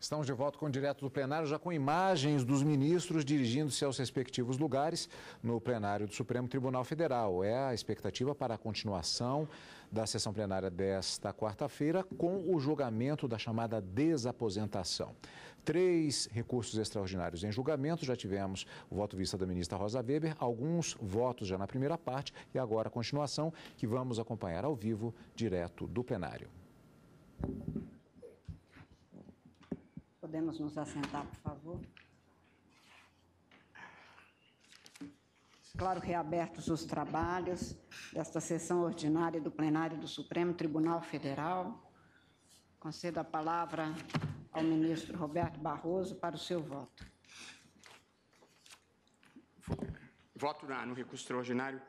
Estamos de volta com o direto do plenário, já com imagens dos ministros dirigindo-se aos respectivos lugares no plenário do Supremo Tribunal Federal. É a expectativa para a continuação da sessão plenária desta quarta-feira com o julgamento da chamada desaposentação. Três recursos extraordinários em julgamento, já tivemos o voto vista da ministra Rosa Weber, alguns votos já na primeira parte e agora a continuação que vamos acompanhar ao vivo direto do plenário. Podemos nos assentar, por favor? Claro, reabertos os trabalhos desta sessão ordinária do plenário do Supremo Tribunal Federal. Concedo a palavra ao ministro Roberto Barroso para o seu voto. Voto no recurso extraordinário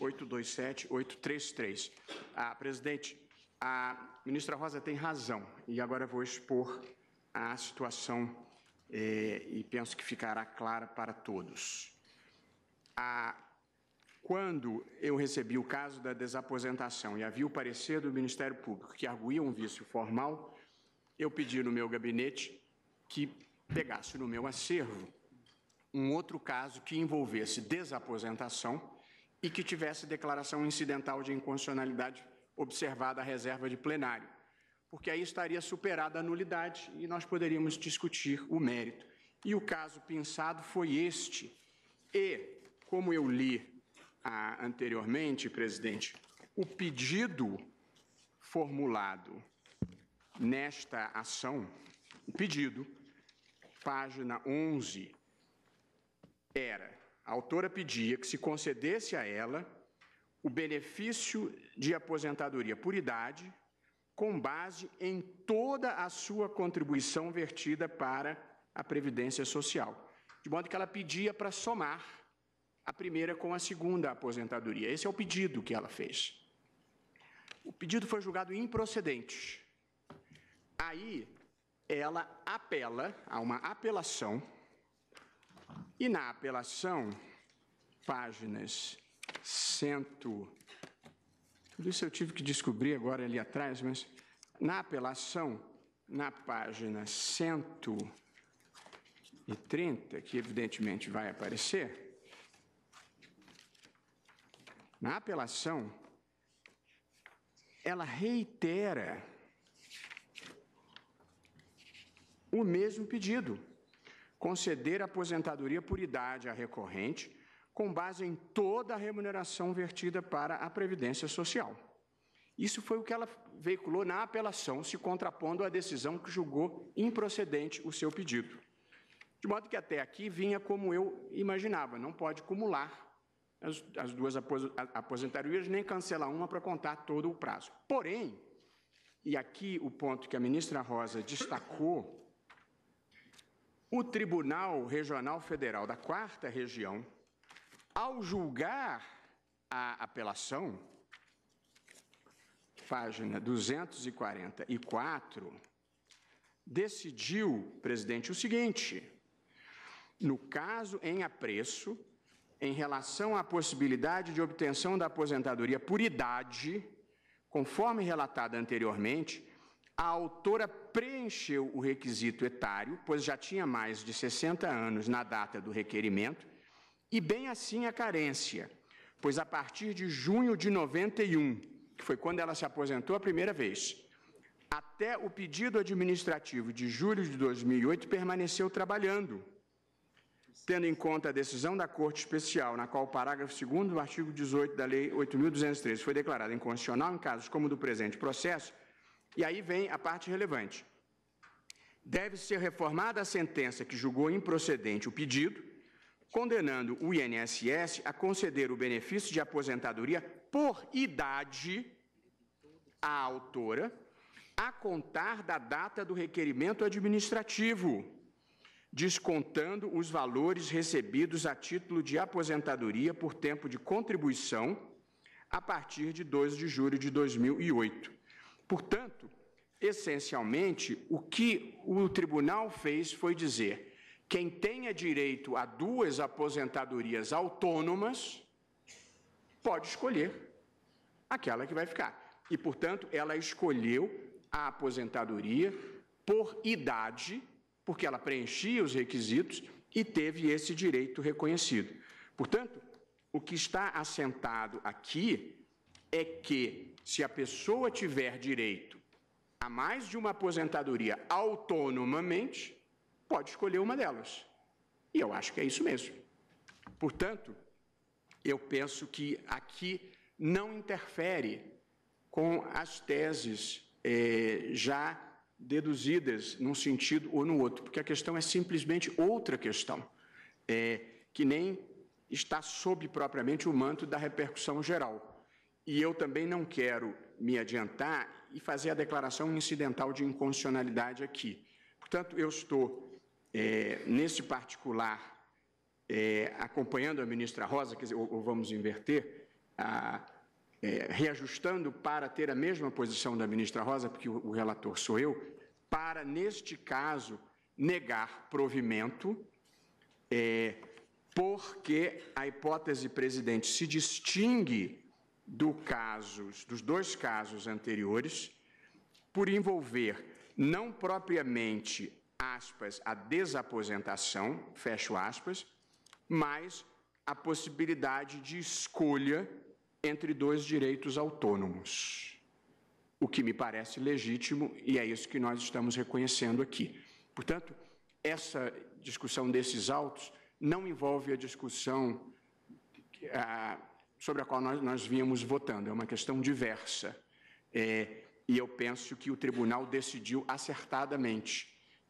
827-833. Ah, presidente, a ministra Rosa tem razão, e agora vou expor a situação eh, e penso que ficará clara para todos. A, quando eu recebi o caso da desaposentação e havia o parecer do Ministério Público que arguía um vício formal, eu pedi no meu gabinete que pegasse no meu acervo um outro caso que envolvesse desaposentação e que tivesse declaração incidental de inconstitucionalidade observada a reserva de plenário, porque aí estaria superada a nulidade e nós poderíamos discutir o mérito. E o caso pensado foi este. E, como eu li ah, anteriormente, presidente, o pedido formulado nesta ação, o pedido, página 11, era: a autora pedia que se concedesse a ela o benefício de aposentadoria por idade com base em toda a sua contribuição vertida para a Previdência Social. De modo que ela pedia para somar a primeira com a segunda aposentadoria. Esse é o pedido que ela fez. O pedido foi julgado improcedente. Aí ela apela a uma apelação, e na apelação, páginas cento. Tudo isso eu tive que descobrir agora ali atrás, mas na apelação, na página 130, que evidentemente vai aparecer, na apelação, ela reitera o mesmo pedido: conceder aposentadoria por idade à recorrente com base em toda a remuneração vertida para a Previdência Social. Isso foi o que ela veiculou na apelação, se contrapondo à decisão que julgou improcedente o seu pedido. De modo que até aqui vinha como eu imaginava, não pode cumular as, as duas aposentarias, nem cancelar uma para contar todo o prazo. Porém, e aqui o ponto que a ministra Rosa destacou, o Tribunal Regional Federal da Quarta Região ao julgar a apelação, página 244, decidiu, presidente, o seguinte: no caso em apreço, em relação à possibilidade de obtenção da aposentadoria por idade, conforme relatada anteriormente, a autora preencheu o requisito etário, pois já tinha mais de 60 anos na data do requerimento e bem assim a carência, pois a partir de junho de 91, que foi quando ela se aposentou a primeira vez, até o pedido administrativo de julho de 2008, permaneceu trabalhando, tendo em conta a decisão da Corte Especial, na qual o parágrafo 2 do artigo 18 da Lei 8.213 foi declarado inconstitucional em casos como o do presente processo, e aí vem a parte relevante. Deve ser reformada a sentença que julgou improcedente o pedido, condenando o INSS a conceder o benefício de aposentadoria por idade à autora, a contar da data do requerimento administrativo, descontando os valores recebidos a título de aposentadoria por tempo de contribuição a partir de 2 de julho de 2008. Portanto, essencialmente, o que o tribunal fez foi dizer quem tenha direito a duas aposentadorias autônomas pode escolher aquela que vai ficar. E, portanto, ela escolheu a aposentadoria por idade, porque ela preenchia os requisitos e teve esse direito reconhecido. Portanto, o que está assentado aqui é que, se a pessoa tiver direito a mais de uma aposentadoria autonomamente, pode escolher uma delas. E eu acho que é isso mesmo. Portanto, eu penso que aqui não interfere com as teses eh, já deduzidas num sentido ou no outro, porque a questão é simplesmente outra questão, eh, que nem está sob propriamente o manto da repercussão geral. E eu também não quero me adiantar e fazer a declaração incidental de inconstitucionalidade aqui. Portanto, eu estou é, neste particular, é, acompanhando a ministra Rosa, quer dizer, ou, ou vamos inverter, a, é, reajustando para ter a mesma posição da ministra Rosa, porque o, o relator sou eu, para, neste caso, negar provimento, é, porque a hipótese presidente se distingue do casos, dos dois casos anteriores, por envolver não propriamente aspas, a desaposentação, fecho aspas, mais a possibilidade de escolha entre dois direitos autônomos, o que me parece legítimo e é isso que nós estamos reconhecendo aqui. Portanto, essa discussão desses autos não envolve a discussão ah, sobre a qual nós, nós vínhamos votando, é uma questão diversa. É, e eu penso que o tribunal decidiu acertadamente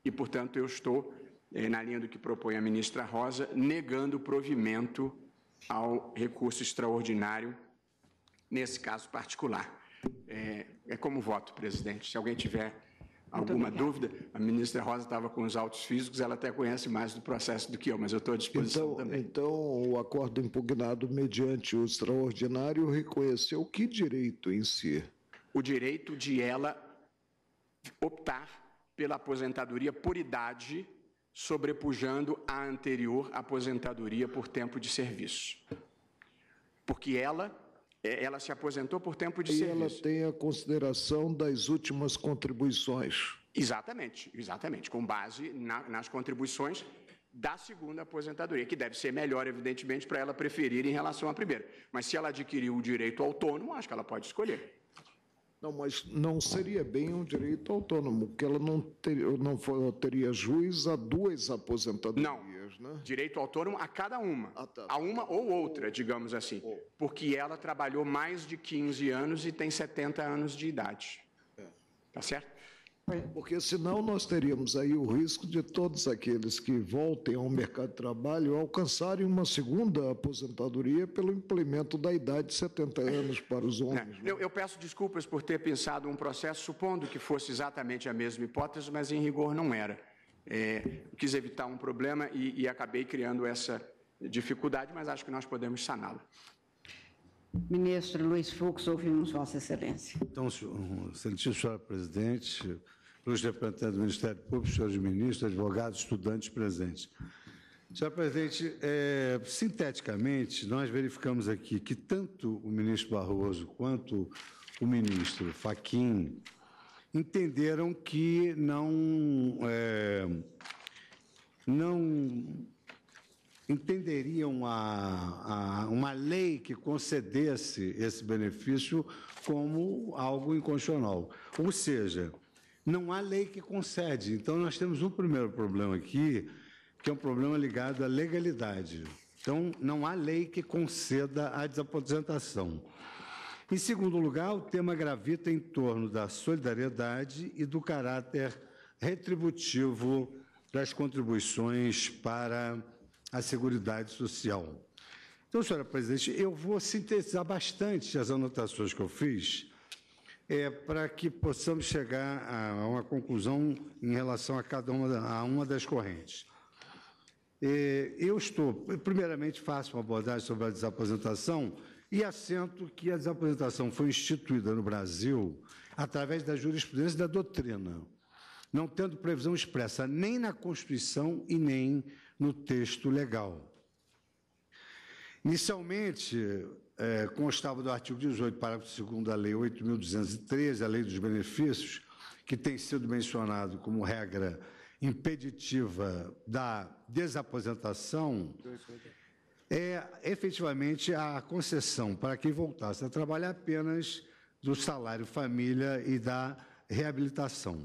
e, portanto, eu estou, eh, na linha do que propõe a ministra Rosa, negando provimento ao recurso extraordinário, nesse caso particular. É, é como voto, presidente. Se alguém tiver alguma dúvida, a ministra Rosa estava com os autos físicos, ela até conhece mais do processo do que eu, mas eu estou à disposição então, também. Então, o acordo impugnado mediante o extraordinário reconheceu que direito em si? O direito de ela optar pela aposentadoria por idade, sobrepujando a anterior aposentadoria por tempo de serviço. Porque ela é, ela se aposentou por tempo de e serviço. E ela tem a consideração das últimas contribuições. Exatamente, exatamente, com base na, nas contribuições da segunda aposentadoria, que deve ser melhor, evidentemente, para ela preferir em relação à primeira. Mas se ela adquiriu o direito autônomo, acho que ela pode escolher. Não, mas não seria bem um direito autônomo, porque ela não, ter, não teria juiz a duas aposentadorias, não. né? Direito autônomo a cada uma. Ah, tá. A uma ou outra, digamos assim. Porque ela trabalhou mais de 15 anos e tem 70 anos de idade. É. Tá certo? Porque senão nós teríamos aí o risco de todos aqueles que voltem ao mercado de trabalho alcançarem uma segunda aposentadoria pelo implemento da idade de 70 anos para os homens. É, né? Eu, eu, peço desculpas por ter pensado um processo supondo que fosse exatamente a mesma hipótese, mas em rigor não era. É, quis evitar um problema e, e acabei criando essa dificuldade, mas acho que nós podemos saná-la. Ministro Luiz Fux, ouvimos Vossa Excelência. Então, senhor, excelentíssimo senhor presidente, dos representantes do Ministério Público, senhores ministros, advogados, estudantes presentes. Senhor presidente, é, sinteticamente, nós verificamos aqui que tanto o ministro Barroso quanto o ministro Faquim entenderam que não, é, não entenderiam a, a, uma lei que concedesse esse benefício como algo inconstitucional. Ou seja, não há lei que concede. Então, nós temos um primeiro problema aqui, que é um problema ligado à legalidade. Então, não há lei que conceda a desaposentação. Em segundo lugar, o tema gravita em torno da solidariedade e do caráter retributivo das contribuições para a Seguridade Social. Então, senhora presidente, eu vou sintetizar bastante as anotações que eu fiz é, para que possamos chegar a uma conclusão em relação a cada uma, a uma das correntes. É, eu estou, primeiramente, faço uma abordagem sobre a desaposentação e assento que a desaposentação foi instituída no Brasil através da jurisprudência e da doutrina, não tendo previsão expressa nem na Constituição e nem no texto legal. Inicialmente, é, constava do artigo 18, parágrafo 2 da Lei 8.213, a Lei dos Benefícios, que tem sido mencionado como regra impeditiva da desaposentação, é efetivamente a concessão para quem voltasse a trabalhar apenas do salário família e da reabilitação.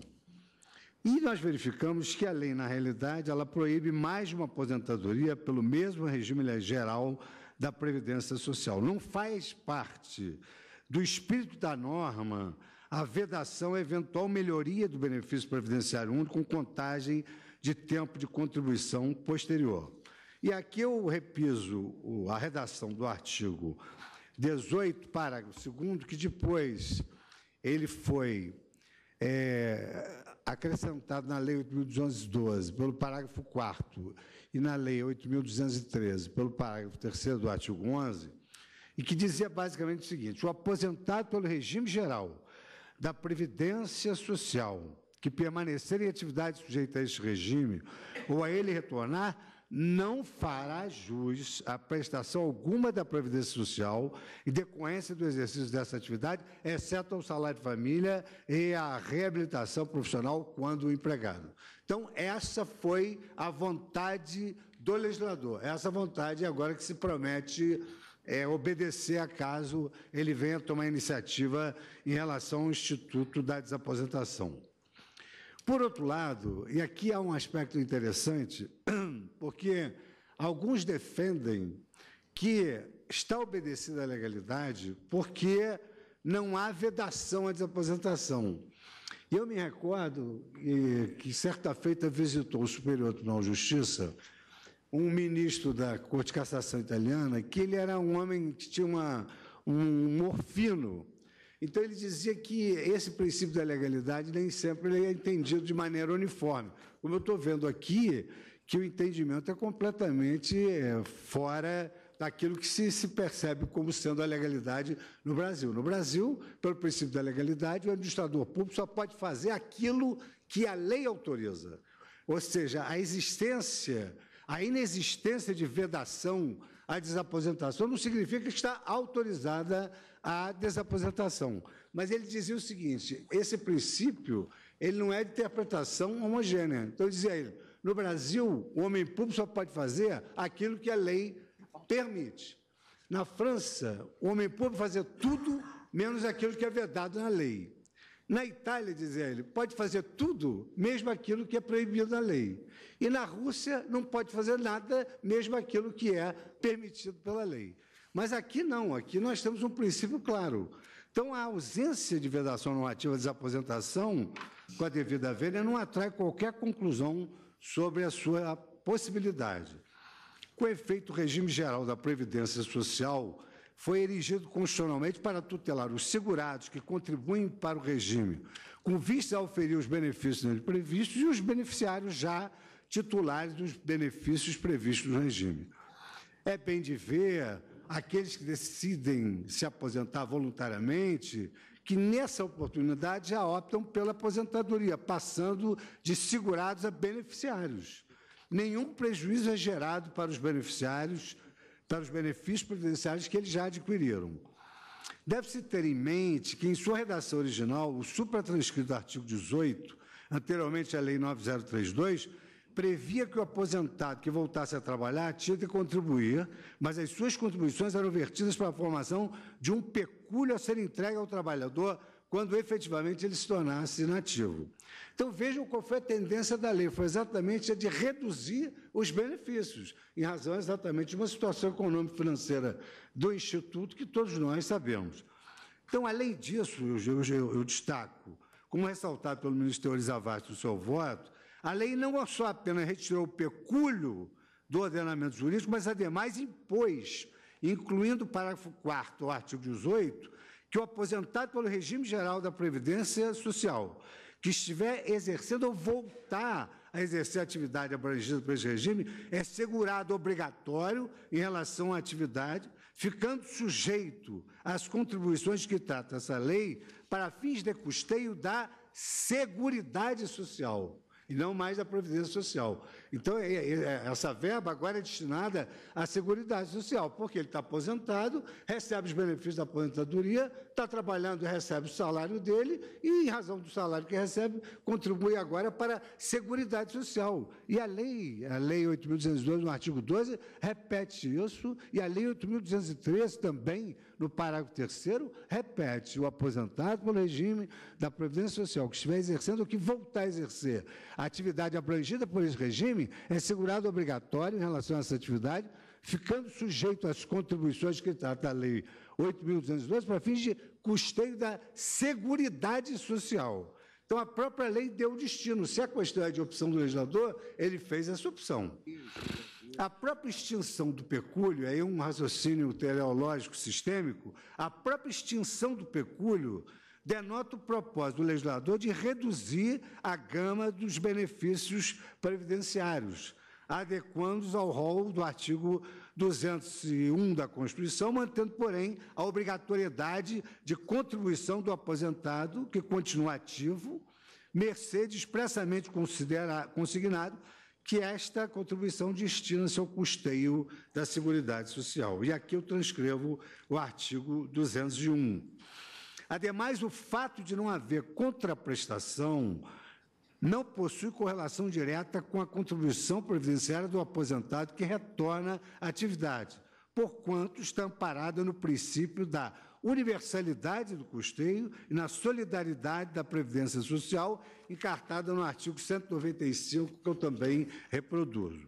E nós verificamos que a lei, na realidade, ela proíbe mais uma aposentadoria pelo mesmo regime geral da Previdência Social. Não faz parte do espírito da norma a vedação a eventual melhoria do benefício previdenciário único com contagem de tempo de contribuição posterior. E aqui eu repiso a redação do artigo 18, parágrafo 2, que depois ele foi é, acrescentado na Lei 8.212, pelo parágrafo 4 e na Lei 8.213, pelo parágrafo 3 do artigo 11, e que dizia basicamente o seguinte: o aposentado pelo regime geral da Previdência Social que permanecer em atividade sujeita a este regime ou a ele retornar não fará jus à prestação alguma da Previdência Social e decorrência do exercício dessa atividade, exceto ao salário de família e à reabilitação profissional quando empregado. Então, essa foi a vontade do legislador, essa vontade agora que se promete é, obedecer a caso ele venha tomar iniciativa em relação ao Instituto da Desaposentação. Por outro lado, e aqui há um aspecto interessante, porque alguns defendem que está obedecida a legalidade porque não há vedação à desaposentação. Eu me recordo que certa feita visitou o Superior Tribunal de Justiça um ministro da Corte de Cassação Italiana, que ele era um homem que tinha uma, um morfino, então, ele dizia que esse princípio da legalidade nem sempre ele é entendido de maneira uniforme. Como eu estou vendo aqui, que o entendimento é completamente eh, fora daquilo que se, se, percebe como sendo a legalidade no Brasil. No Brasil, pelo princípio da legalidade, o administrador público só pode fazer aquilo que a lei autoriza. Ou seja, a existência, a inexistência de vedação à desaposentação não significa que está autorizada à desaposentação. Mas ele dizia o seguinte: esse princípio ele não é de interpretação homogênea. Então dizia ele: no Brasil, o homem público só pode fazer aquilo que a lei permite. Na França, o homem público fazer tudo menos aquilo que é vedado na lei. Na Itália, dizia ele, pode fazer tudo, mesmo aquilo que é proibido na lei. E na Rússia, não pode fazer nada, mesmo aquilo que é permitido pela lei. Mas aqui não, aqui nós temos um princípio claro. Então, a ausência de vedação normativa de desaposentação com a devida velha não atrai qualquer conclusão sobre a sua possibilidade. Com efeito, o regime geral da Previdência Social foi erigido constitucionalmente para tutelar os segurados que contribuem para o regime, com vista a oferir os benefícios nele previstos e os beneficiários já titulares dos benefícios previstos no regime. É bem de ver aqueles que decidem se aposentar voluntariamente, que nessa oportunidade já optam pela aposentadoria, passando de segurados a beneficiários. Nenhum prejuízo é gerado para os beneficiários, para os benefícios previdenciários que eles já adquiriram. Deve-se ter em mente que, em sua redação original, o supratranscrito do artigo 18, anteriormente à Lei 9032, previa que o aposentado que voltasse a trabalhar tinha de contribuir, mas as suas contribuições eram vertidas para a formação de um pecúlio a ser entregue ao trabalhador quando efetivamente ele se tornasse inativo. Então vejam qual foi a tendência da lei, foi exatamente a de reduzir os benefícios, em razão exatamente de uma situação econômica financeira do Instituto que todos nós sabemos. Então, além disso, eu, eu, eu destaco, como ressaltado pelo ministro Teori Zavasti no seu voto, a lei não é só apenas retirou o pecúlio do ordenamento jurídico, mas ademais impôs, incluindo o parágrafo 4 do artigo 18, que o aposentado pelo regime geral da Previdência Social, que estiver exercendo ou voltar a exercer a atividade abrangida por esse regime, é segurado obrigatório em relação à atividade, ficando sujeito às contribuições que trata essa lei para fins de custeio da Seguridade Social e não mais da Previdência Social. Então, é, é, é, essa verba agora é destinada à Seguridade Social, porque ele está aposentado, recebe os benefícios da aposentadoria, está trabalhando e recebe o salário dele, e, em razão do salário que recebe, contribui agora para a Seguridade Social. E a lei, a Lei 8.202, no artigo 12, repete isso, e a Lei 8.213 também no parágrafo terceiro, repete o aposentado pelo regime da Previdência Social que estiver exercendo ou que voltar a exercer a atividade abrangida por esse regime é segurado obrigatório em relação a essa atividade, ficando sujeito às contribuições que trata a Lei 8.212 para fins de custeio da Seguridade Social. Então, a própria lei deu o destino. Se a é questão é de opção do legislador, ele fez essa opção. Isso. A própria extinção do pecúlio, aí é um raciocínio teleológico sistêmico, a própria extinção do pecúlio denota o propósito do legislador de reduzir a gama dos benefícios previdenciários, adequando-os ao rol do artigo 201 da Constituição, mantendo, porém, a obrigatoriedade de contribuição do aposentado, que continua ativo, mercê de expressamente consignado que esta contribuição destina-se ao custeio da Seguridade Social. E aqui eu transcrevo o artigo 201. Ademais, o fato de não haver contraprestação não possui correlação direta com a contribuição previdenciária do aposentado que retorna à atividade, porquanto está amparada no princípio da universalidade do custeio e na solidariedade da Previdência Social, encartada no artigo 195, que eu também reproduzo.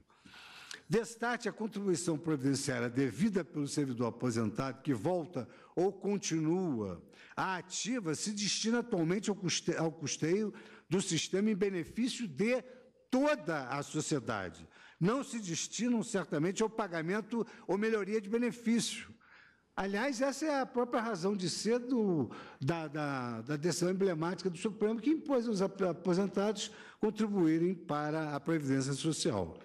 Destate a contribuição previdenciária devida pelo servidor aposentado que volta ou continua a ativa se destina atualmente ao custeio do sistema em benefício de toda a sociedade. Não se destinam certamente ao pagamento ou melhoria de benefício, Aliás, essa é a própria razão de ser do, da, da, da decisão emblemática do Supremo, que impôs aos aposentados contribuírem para a Previdência Social.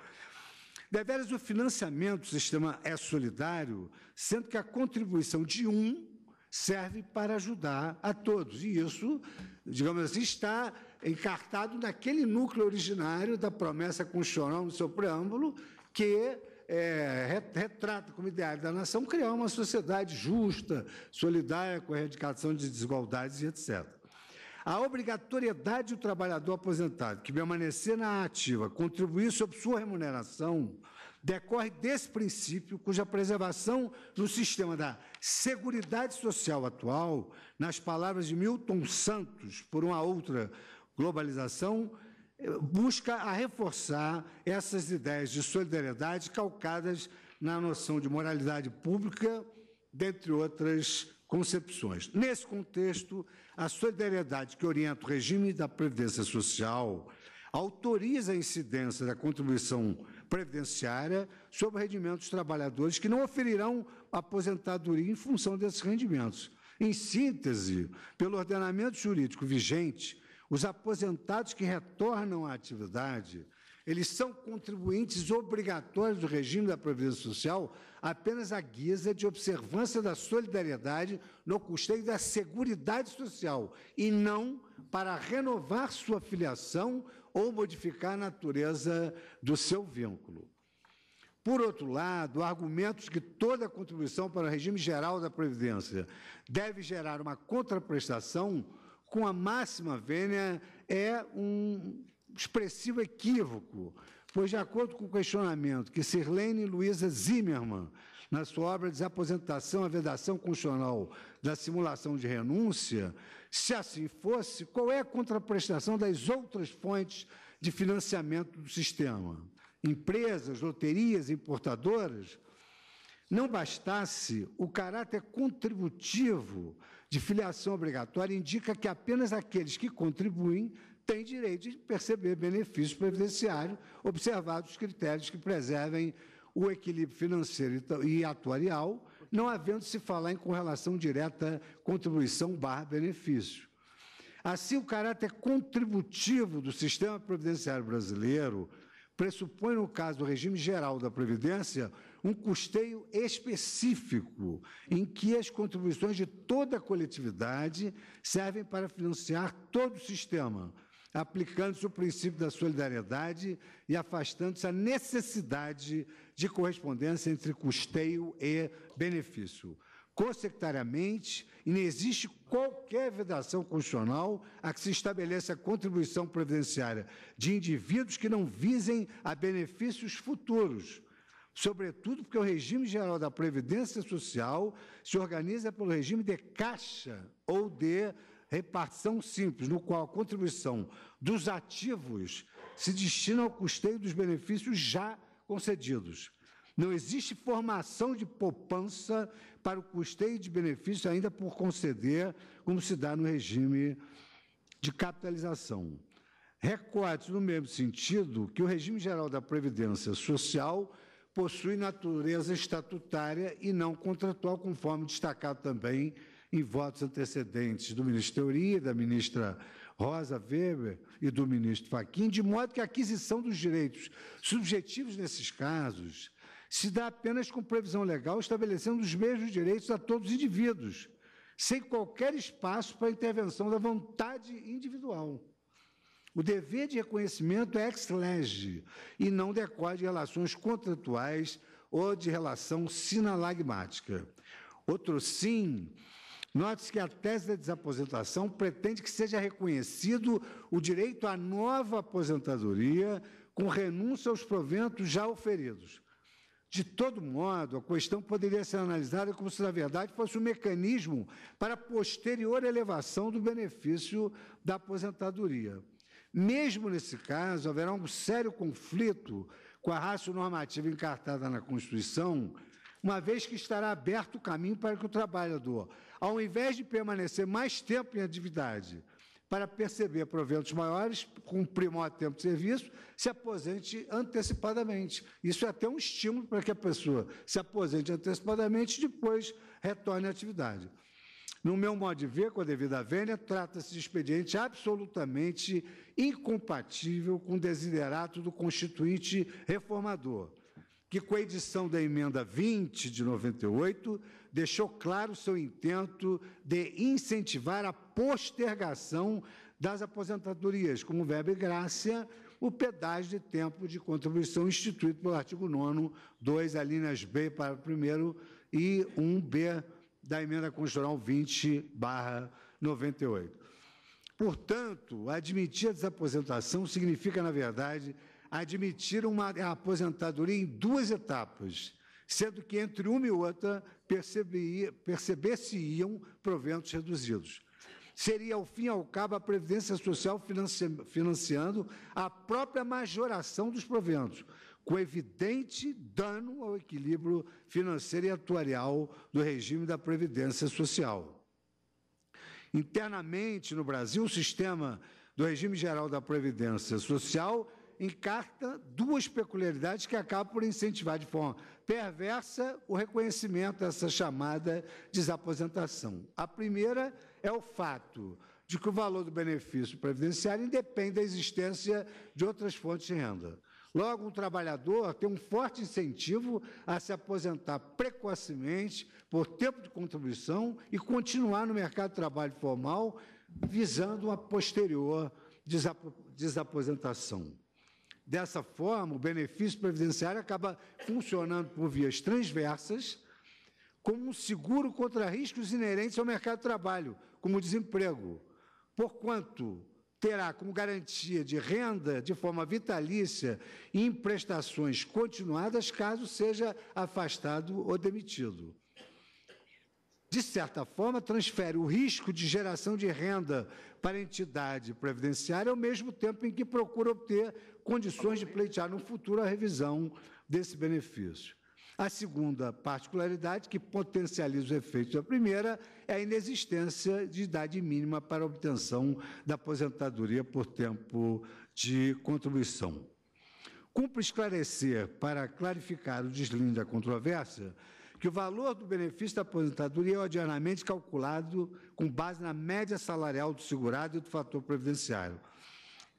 Deveras, o financiamento do sistema é solidário, sendo que a contribuição de um serve para ajudar a todos. E isso, digamos assim, está encartado naquele núcleo originário da promessa constitucional no seu preâmbulo, que é, retrata como ideário da nação criar uma sociedade justa, solidária, com a erradicação de desigualdades e etc. A obrigatoriedade do trabalhador aposentado que permanecer na ativa, contribuir sob sua remuneração, decorre desse princípio, cuja preservação no sistema da Seguridade Social atual, nas palavras de Milton Santos, por uma outra globalização, busca a reforçar essas ideias de solidariedade calcadas na noção de moralidade pública, dentre outras concepções. Nesse contexto, a solidariedade que orienta o regime da previdência social autoriza a incidência da contribuição previdenciária sobre o rendimento dos trabalhadores que não oferirão aposentadoria em função desses rendimentos. Em síntese, pelo ordenamento jurídico vigente, os aposentados que retornam à atividade, eles são contribuintes obrigatórios do regime da Previdência Social apenas à guisa de observância da solidariedade no custeio da Seguridade Social e não para renovar sua filiação ou modificar a natureza do seu vínculo. Por outro lado, argumentos que toda contribuição para o regime geral da Previdência deve gerar uma contraprestação com a máxima vênia é um expressivo equívoco, pois, de acordo com o questionamento que Sirlene Luiza Zimmermann, na sua obra Desaposentação, a Vedação Constitucional da Simulação de Renúncia, se assim fosse, qual é a contraprestação das outras fontes de financiamento do sistema? Empresas, loterias, importadoras? Não bastasse o caráter contributivo de filiação obrigatória indica que apenas aqueles que contribuem têm direito de perceber benefício previdenciário, observados os critérios que preservem o equilíbrio financeiro e atuarial, não havendo se falar em correlação direta contribuição barra benefício. Assim, o caráter contributivo do sistema previdenciário brasileiro pressupõe, no caso do regime geral da Previdência, um custeio específico, em que as contribuições de toda a coletividade servem para financiar todo o sistema, aplicando-se o princípio da solidariedade e afastando-se a necessidade de correspondência entre custeio e benefício. Consectariamente, e não existe qualquer vedação constitucional a que se estabeleça a contribuição previdenciária de indivíduos que não visem a benefícios futuros, sobretudo porque o regime geral da Previdência Social se organiza pelo regime de caixa ou de repartição simples, no qual a contribuição dos ativos se destina ao custeio dos benefícios já concedidos. Não existe formação de poupança para o custeio de benefícios ainda por conceder, como se dá no regime de capitalização. Recorte no mesmo sentido que o regime geral da Previdência Social possui natureza estatutária e não contratual, conforme destacado também em votos antecedentes do ministro Teoria, da ministra Rosa Weber e do ministro Faquim, de modo que a aquisição dos direitos subjetivos nesses casos se dá apenas com previsão legal estabelecendo os mesmos direitos a todos os indivíduos, sem qualquer espaço para intervenção da vontade individual. O dever de reconhecimento é ex lege e não decorre de relações contratuais ou de relação sinalagmática. Outro sim, note-se que a tese da desaposentação pretende que seja reconhecido o direito à nova aposentadoria com renúncia aos proventos já oferidos. De todo modo, a questão poderia ser analisada como se, na verdade, fosse um mecanismo para posterior elevação do benefício da aposentadoria. Mesmo nesse caso, haverá um sério conflito com a raça normativa encartada na Constituição, uma vez que estará aberto o caminho para que o trabalhador, ao invés de permanecer mais tempo em atividade para perceber proventos maiores, cumprir maior tempo de serviço, se aposente antecipadamente. Isso é até um estímulo para que a pessoa se aposente antecipadamente e depois retorne à atividade. No meu modo de ver, com a devida vênia, trata-se de expediente absolutamente incompatível com o desiderato do Constituinte reformador, que, com a edição da emenda 20 de 98, deixou claro seu intento de incentivar a postergação das aposentadorias, como verbo Graça, o pedágio de tempo de contribuição instituído pelo artigo 9, 2 alíneas B para o primeiro e 1B da Emenda Constitucional 20, 98. Portanto, admitir a desaposentação significa, na verdade, admitir uma aposentadoria em duas etapas, sendo que entre uma e outra perceber-se-iam proventos reduzidos. Seria, ao fim e ao cabo, a Previdência Social financiando a própria majoração dos proventos, com evidente dano ao equilíbrio financeiro e atuarial do regime da Previdência Social. Internamente, no Brasil, o sistema do regime geral da Previdência Social encarta duas peculiaridades que acabam por incentivar de forma perversa o reconhecimento dessa chamada desaposentação. A primeira é o fato de que o valor do benefício previdenciário independe da existência de outras fontes de renda. Logo, o trabalhador tem um forte incentivo a se aposentar precocemente por tempo de contribuição e continuar no mercado de trabalho formal, visando uma posterior desaposentação. Dessa forma, o benefício previdenciário acaba funcionando por vias transversas, como um seguro contra riscos inerentes ao mercado de trabalho, como o desemprego, porquanto terá como garantia de renda de forma vitalícia e em prestações continuadas caso seja afastado ou demitido. De certa forma, transfere o risco de geração de renda para a entidade previdenciária, ao mesmo tempo em que procura obter condições de pleitear no futuro a revisão desse benefício. A segunda particularidade, que potencializa os efeitos da primeira, é a inexistência de idade mínima para obtenção da aposentadoria por tempo de contribuição. Cumpre esclarecer, para clarificar o deslinde da controvérsia, que o valor do benefício da aposentadoria é ordinariamente calculado com base na média salarial do segurado e do fator previdenciário.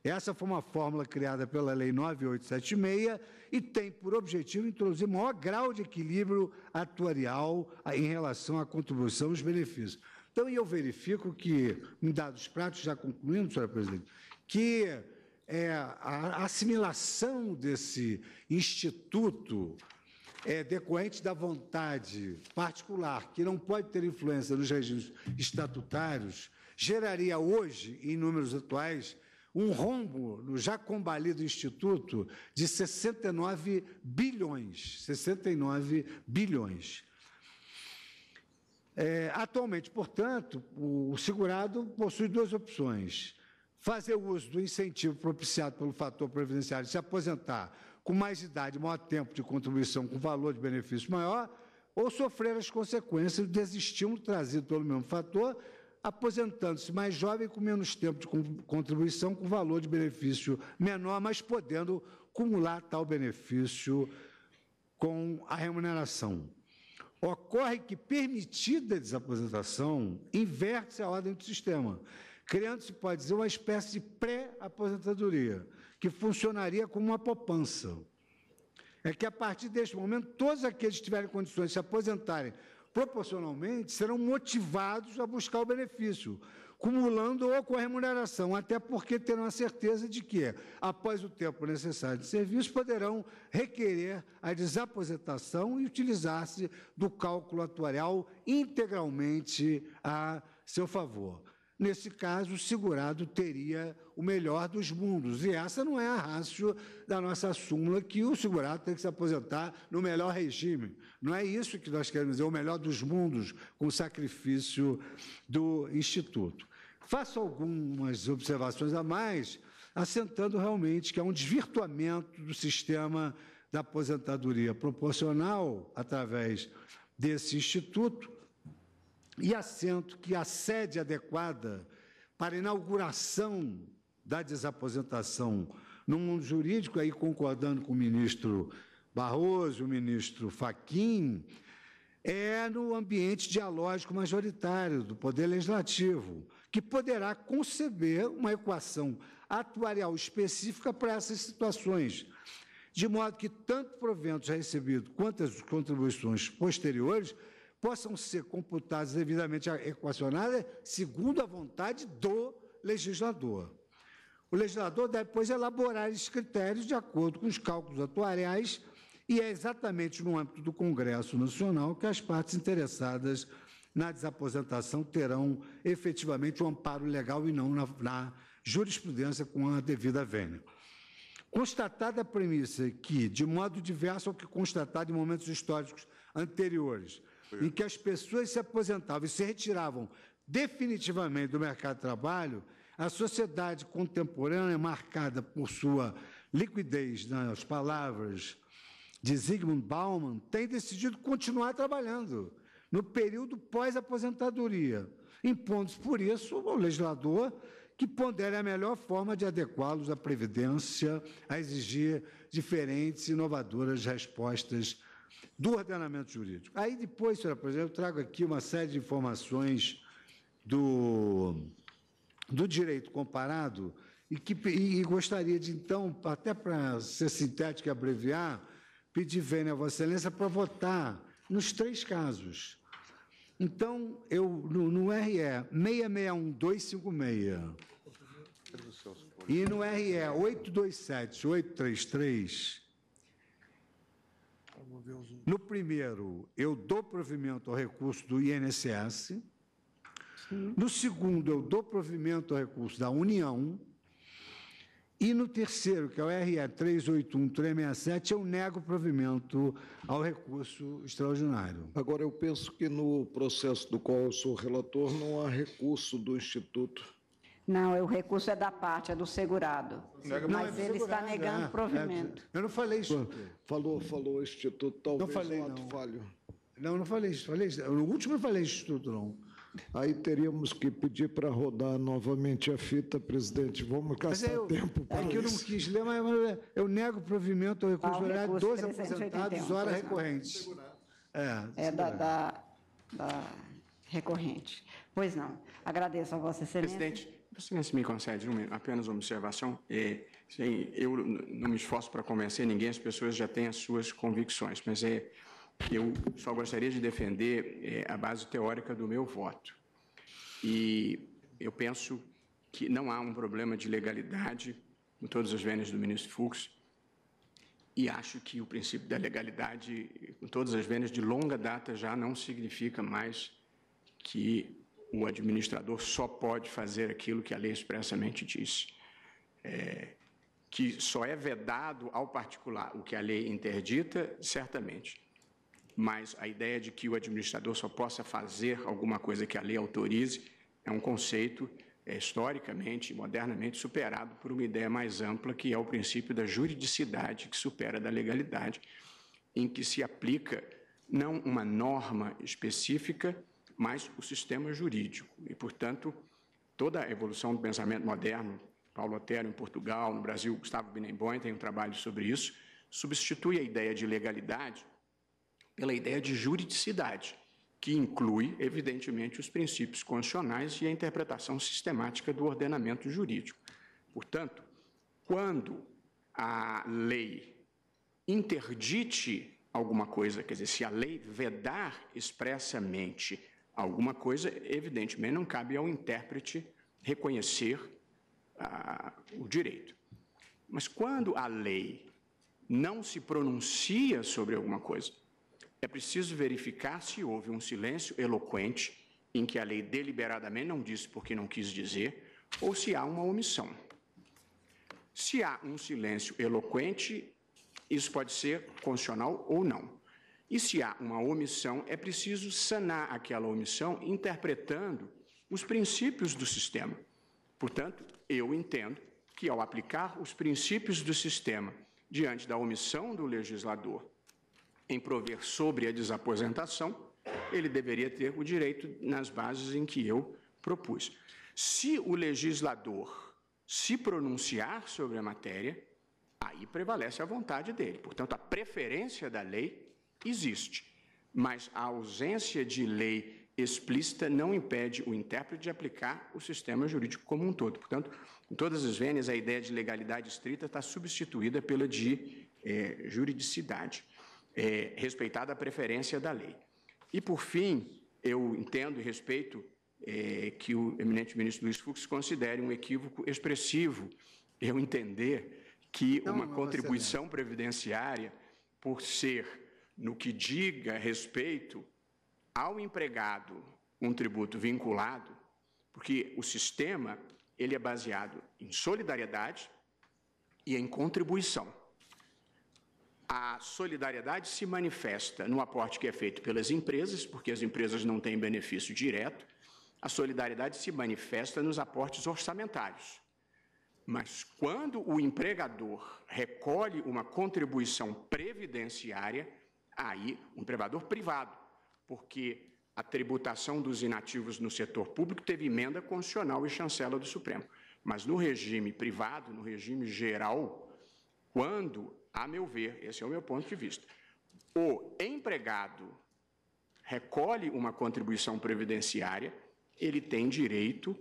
Essa foi uma fórmula criada pela Lei 9876 e tem por objetivo introduzir maior grau de equilíbrio atuarial ah, em relação à contribuição os benefícios. Então, eu verifico que, em dados práticos, já concluindo, senhora presidente, que é, a assimilação desse instituto é decorrente da vontade particular, que não pode ter influência nos regimes estatutários, geraria hoje, em números atuais, um rombo no já combalido Instituto de 69 bilhões. 69 bilhões. É, atualmente, portanto, o segurado possui duas opções: fazer uso do incentivo propiciado pelo fator previdenciário de se aposentar com mais idade, maior tempo de contribuição, com valor de benefício maior, ou sofrer as consequências do desestímulo trazido pelo mesmo fator aposentando-se mais jovem com menos tempo de contribuição, com valor de benefício menor, mas podendo cumular tal benefício com a remuneração. Ocorre que, permitida a desaposentação, inverte-se a ordem do sistema, criando-se, pode dizer, uma espécie de pré-aposentadoria, que funcionaria como uma poupança. É que, a partir deste momento, todos aqueles que tiverem condições de se aposentarem proporcionalmente, serão motivados a buscar o benefício, cumulando ou com a remuneração, até porque terão a certeza de que, após o tempo necessário de serviço, poderão requerer a desaposentação e utilizar-se do cálculo atuarial integralmente a seu favor. Nesse caso, o segurado teria o melhor dos mundos. E essa não é a rácio da nossa súmula que o segurado tem que se aposentar no melhor regime. Não é isso que nós queremos dizer, o melhor dos mundos, com sacrifício do Instituto. Faço algumas observações a mais, assentando realmente que há é um desvirtuamento do sistema da aposentadoria proporcional através desse instituto, e assento que a sede adequada para inauguração da desaposentação no mundo jurídico, aí concordando com o ministro Barroso, o ministro Faquim, é no ambiente dialógico majoritário do Poder Legislativo, que poderá conceber uma equação atuarial específica para essas situações, de modo que tanto proventos recebidos quanto as contribuições posteriores possam ser computadas devidamente equacionadas segundo a vontade do legislador. O legislador deve, pois, elaborar esses critérios de acordo com os cálculos atuariais e é exatamente no âmbito do Congresso Nacional que as partes interessadas na desaposentação terão efetivamente o um amparo legal e não na, na jurisprudência com a devida vênia. Constatada a premissa que, de modo diverso ao que constatado em momentos históricos anteriores, em que as pessoas se aposentavam e se retiravam definitivamente do mercado de trabalho, a sociedade contemporânea, marcada por sua liquidez nas né, palavras de Zygmunt Bauman, tem decidido continuar trabalhando no período pós-aposentadoria, impondo por isso ao legislador que pondere a melhor forma de adequá-los à Previdência a exigir diferentes e inovadoras respostas do ordenamento jurídico. Aí depois, senhora presidente, eu trago aqui uma série de informações do, do direito comparado e, que, e, gostaria de, então, até para ser sintético e abreviar, pedir vênia a Vossa Excelência para votar nos três casos. Então, eu no, no RE 661256 e no RE 827833 no primeiro, eu dou provimento ao recurso do INSS. Sim. No segundo, eu dou provimento ao recurso da União. E no terceiro, que é o RE 381367, eu nego provimento ao recurso extraordinário. Agora, eu penso que no processo do qual eu sou relator não há recurso do Instituto não, o recurso é da parte, é do segurado. mas é ele segurado, está negando é, provimento. É, eu não falei isso. Falou, falou Instituto, talvez não falei, um ato não. falho. Não, não falei isso. Falei isso. No último eu falei Instituto, não. Aí teríamos que pedir para rodar novamente a fita, presidente. Vamos gastar eu, tempo para É que eu não quis ler, mas eu nego provimento ao recurso ao horário é recurso, dos aposentados, hora recorrente. É, é da, da, da recorrente. Pois não. Agradeço a Vossa Excelência. Presidente, Presidente, me concede apenas uma observação. É, sim, eu não me esforço para convencer ninguém, as pessoas já têm as suas convicções, mas é, eu só gostaria de defender é, a base teórica do meu voto. E eu penso que não há um problema de legalidade, com todas as vênias do ministro Fux, e acho que o princípio da legalidade, com todas as vênias de longa data, já não significa mais que o administrador só pode fazer aquilo que a lei expressamente diz, é, que só é vedado ao particular o que a lei interdita, certamente. Mas a ideia de que o administrador só possa fazer alguma coisa que a lei autorize é um conceito é, historicamente e modernamente superado por uma ideia mais ampla, que é o princípio da juridicidade, que supera da legalidade, em que se aplica não uma norma específica, mas o sistema jurídico. E, portanto, toda a evolução do pensamento moderno, Paulo Otero em Portugal, no Brasil, Gustavo Binemboim tem um trabalho sobre isso, substitui a ideia de legalidade pela ideia de juridicidade, que inclui, evidentemente, os princípios constitucionais e a interpretação sistemática do ordenamento jurídico. Portanto, quando a lei interdite alguma coisa, quer dizer, se a lei vedar expressamente alguma coisa, evidentemente não cabe ao intérprete reconhecer ah, o direito. Mas quando a lei não se pronuncia sobre alguma coisa, é preciso verificar se houve um silêncio eloquente em que a lei deliberadamente não disse porque não quis dizer, ou se há uma omissão. Se há um silêncio eloquente, isso pode ser constitucional ou não. E se há uma omissão, é preciso sanar aquela omissão interpretando os princípios do sistema. Portanto, eu entendo que ao aplicar os princípios do sistema diante da omissão do legislador em prover sobre a desaposentação, ele deveria ter o direito nas bases em que eu propus. Se o legislador se pronunciar sobre a matéria, aí prevalece a vontade dele. Portanto, a preferência da lei existe, mas a ausência de lei explícita não impede o intérprete de aplicar o sistema jurídico como um todo. Portanto, em todas as vênias, a ideia de legalidade estrita está substituída pela de é, juridicidade, é, respeitada a preferência da lei. E, por fim, eu entendo e respeito é, que o eminente ministro Luiz Fux considere um equívoco expressivo eu entender que não, uma contribuição previdenciária, por ser no que diga respeito ao empregado um tributo vinculado, porque o sistema ele é baseado em solidariedade e em contribuição. A solidariedade se manifesta no aporte que é feito pelas empresas, porque as empresas não têm benefício direto. A solidariedade se manifesta nos aportes orçamentários. Mas quando o empregador recolhe uma contribuição previdenciária, Aí, um empregador privado, porque a tributação dos inativos no setor público teve emenda constitucional e chancela do Supremo. Mas no regime privado, no regime geral, quando, a meu ver, esse é o meu ponto de vista, o empregado recolhe uma contribuição previdenciária, ele tem direito,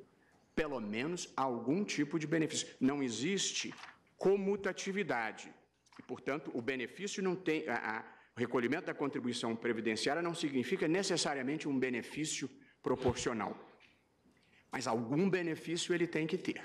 pelo menos, a algum tipo de benefício. Não existe comutatividade. E, portanto, o benefício não tem. A, a, o recolhimento da contribuição previdenciária não significa necessariamente um benefício proporcional, mas algum benefício ele tem que ter,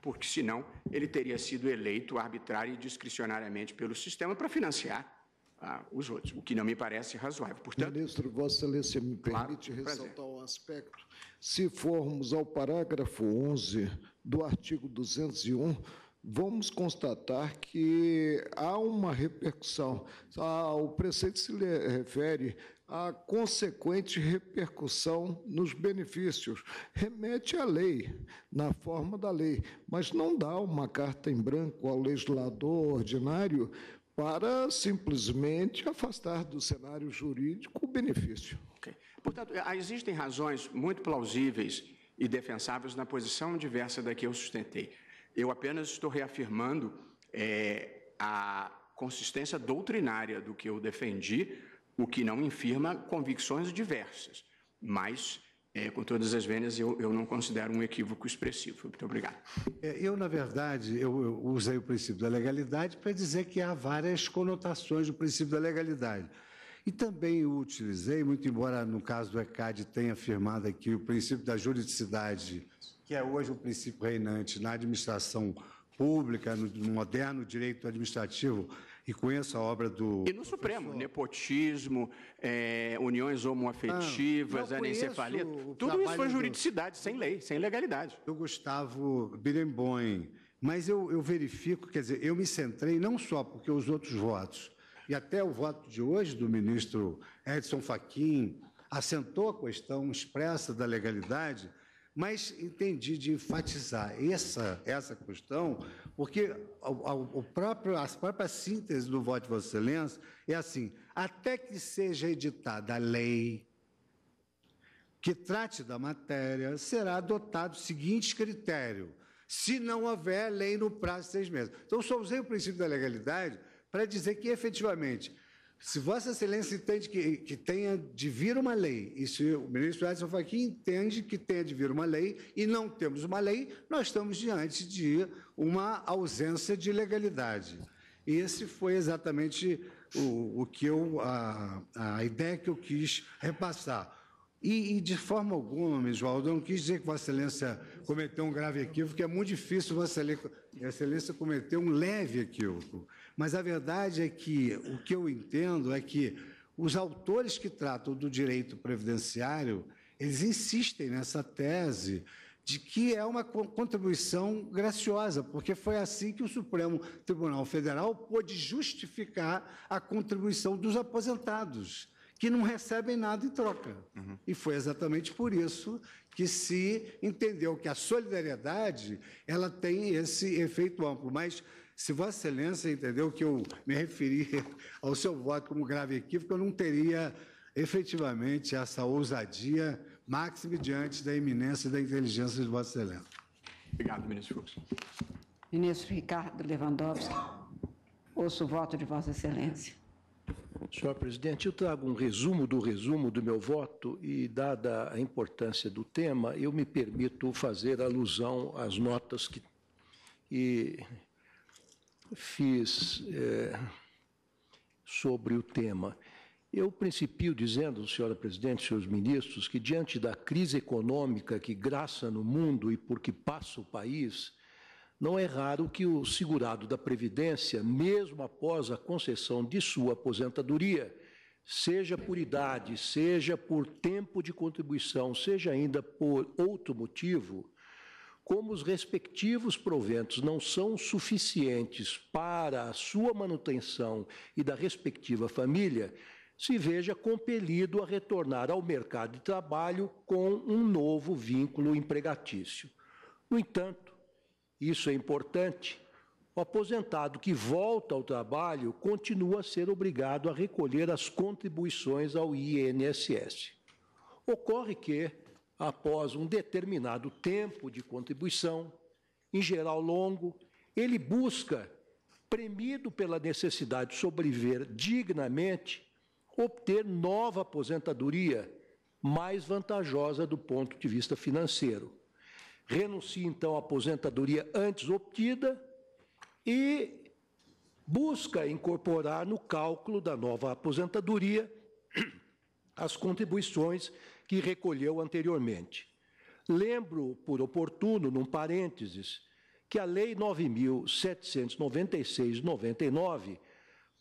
porque senão ele teria sido eleito arbitrário e discricionariamente pelo sistema para financiar ah, os outros, o que não me parece razoável. Portanto, Ministro, Vossa Excelência me permite claro, ressaltar prazer. um aspecto. Se formos ao parágrafo 11 do artigo 201 vamos constatar que há uma repercussão. Ah, o preceito se refere à consequente repercussão nos benefícios. Remete à lei, na forma da lei, mas não dá uma carta em branco ao legislador ordinário para simplesmente afastar do cenário jurídico o benefício. Okay. Portanto, ah, existem razões muito plausíveis e defensáveis na posição diversa da que eu sustentei. Eu apenas estou reafirmando é, a consistência doutrinária do que eu defendi, o que não infirma convicções diversas, mas é, com todas as vênias, eu, eu, não considero um equívoco expressivo. Muito obrigado. É, eu, na verdade, eu, eu, usei o princípio da legalidade para dizer que há várias conotações do princípio da legalidade. E também o utilizei, muito embora no caso do ECAD tenha afirmado aqui o princípio da juridicidade que é hoje o princípio reinante na administração pública, no moderno direito administrativo, e conheço a obra do. E no professor. Supremo, nepotismo, é, uniões homoafetivas, ah, anencefalia, tudo isso foi juridicidade, do, sem lei, sem legalidade. Do Gustavo Biremboim. Mas eu, eu verifico, quer dizer, eu me centrei não só porque os outros votos, e até o voto de hoje do ministro Edson Fachin assentou a questão expressa da legalidade, mas entendi de enfatizar essa, essa questão, porque o, o próprio, a própria síntese do voto de Vossa Excelência é assim: até que seja editada a lei que trate da matéria, será adotado o seguinte critério: se não houver lei no prazo de seis meses. Então, só usei o princípio da legalidade para dizer que, efetivamente, se Vossa Excelência entende que, que tenha de vir uma lei, e se o ministro Edson Fachin entende que tenha de vir uma lei e não temos uma lei, nós estamos diante de uma ausência de legalidade. E esse foi exatamente o, o que eu, a, a ideia que eu quis repassar. E, e, de forma alguma, Misvaldo, eu não quis dizer que Vossa Excelência cometeu um grave equívoco, é muito difícil Vossa Excelência cometer um leve equívoco. Mas a verdade é que o que eu entendo é que os autores que tratam do direito previdenciário, eles insistem nessa tese de que é uma contribuição graciosa, porque foi assim que o Supremo Tribunal Federal pôde justificar a contribuição dos aposentados, que não recebem nada em troca. Uhum. E foi exatamente por isso que se entendeu que a solidariedade ela tem esse efeito amplo. Mas se Vossa Excelência entendeu que eu me referi ao seu voto como grave equívoco, eu não teria efetivamente essa ousadia máxima diante da iminência da inteligência de Vossa Excelência. Obrigado, ministro Fux. Ministro Ricardo Lewandowski, ouço o voto de Vossa Excelência. Senhor presidente, eu trago um resumo do resumo do meu voto e, dada a importância do tema, eu me permito fazer alusão às notas que, que fiz é, sobre o tema. Eu principio dizendo, senhora presidente, senhores ministros, que diante da crise econômica que graça no mundo e por que passa o país, não é raro que o segurado da Previdência, mesmo após a concessão de sua aposentadoria, seja por idade, seja por tempo de contribuição, seja ainda por outro motivo, como os respectivos proventos não são suficientes para a sua manutenção e da respectiva família, se veja compelido a retornar ao mercado de trabalho com um novo vínculo empregatício. No entanto, isso é importante. O aposentado que volta ao trabalho continua a ser obrigado a recolher as contribuições ao INSS. Ocorre que, após um determinado tempo de contribuição, em geral longo, ele busca, premido pela necessidade de sobreviver dignamente, obter nova aposentadoria mais vantajosa do ponto de vista financeiro. Renuncia então à aposentadoria antes obtida e busca incorporar no cálculo da nova aposentadoria as contribuições que recolheu anteriormente. Lembro, por oportuno, num parênteses, que a Lei 9.796-99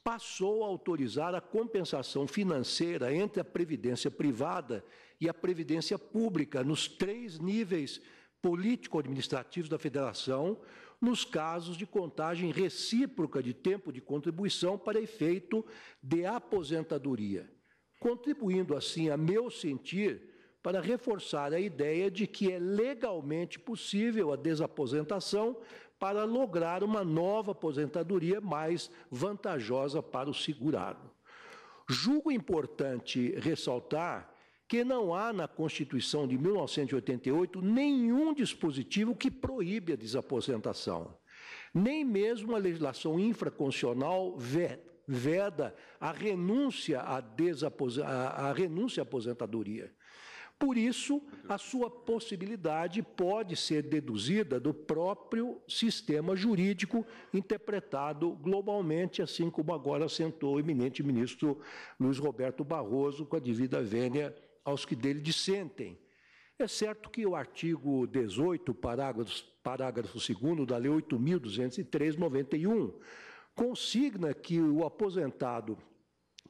passou a autorizar a compensação financeira entre a previdência privada e a previdência pública nos três níveis político-administrativos da federação, nos casos de contagem recíproca de tempo de contribuição para efeito de aposentadoria contribuindo assim, a meu sentir, para reforçar a ideia de que é legalmente possível a desaposentação para lograr uma nova aposentadoria mais vantajosa para o segurado. Julgo importante ressaltar que não há na Constituição de 1988 nenhum dispositivo que proíbe a desaposentação, nem mesmo a legislação infraconstitucional veta veda a renúncia à, desapos... a, renúncia à aposentadoria. Por isso, a sua possibilidade pode ser deduzida do próprio sistema jurídico interpretado globalmente, assim como agora assentou o eminente ministro Luiz Roberto Barroso, com a devida vênia aos que dele dissentem. É certo que o artigo 18, parágrafo, parágrafo 2 da Lei 8.203, 91, consigna que o aposentado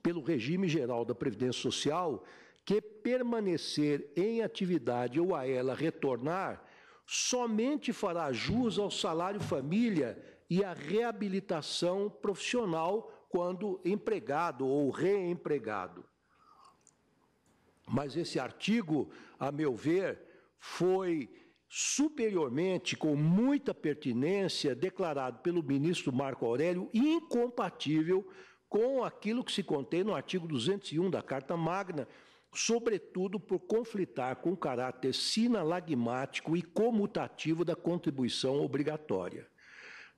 pelo regime geral da Previdência Social que permanecer em atividade ou a ela retornar somente fará jus ao salário família e à reabilitação profissional quando empregado ou reempregado. Mas esse artigo, a meu ver, foi superiormente, com muita pertinência, declarado pelo ministro Marco Aurélio, incompatível com aquilo que se contém no artigo 201 da Carta Magna, sobretudo por conflitar com o caráter sinalagmático e comutativo da contribuição obrigatória.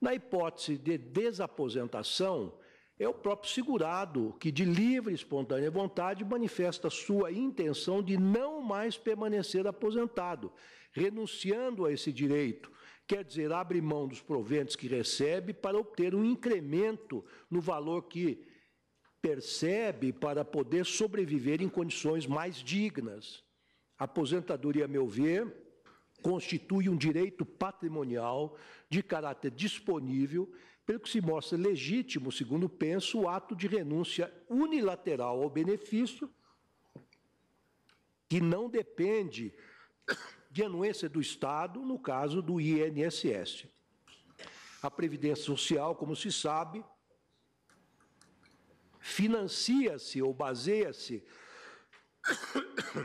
Na hipótese de desaposentação, é o próprio segurado que, de livre e espontânea vontade, manifesta sua intenção de não mais permanecer aposentado, renunciando a esse direito. Quer dizer, abre mão dos proventos que recebe para obter um incremento no valor que percebe para poder sobreviver em condições mais dignas. A aposentadoria, a meu ver, constitui um direito patrimonial de caráter disponível pelo que se mostra legítimo, segundo penso, o ato de renúncia unilateral ao benefício, que não depende de anuência do Estado, no caso do INSS. A Previdência Social, como se sabe, financia-se ou baseia-se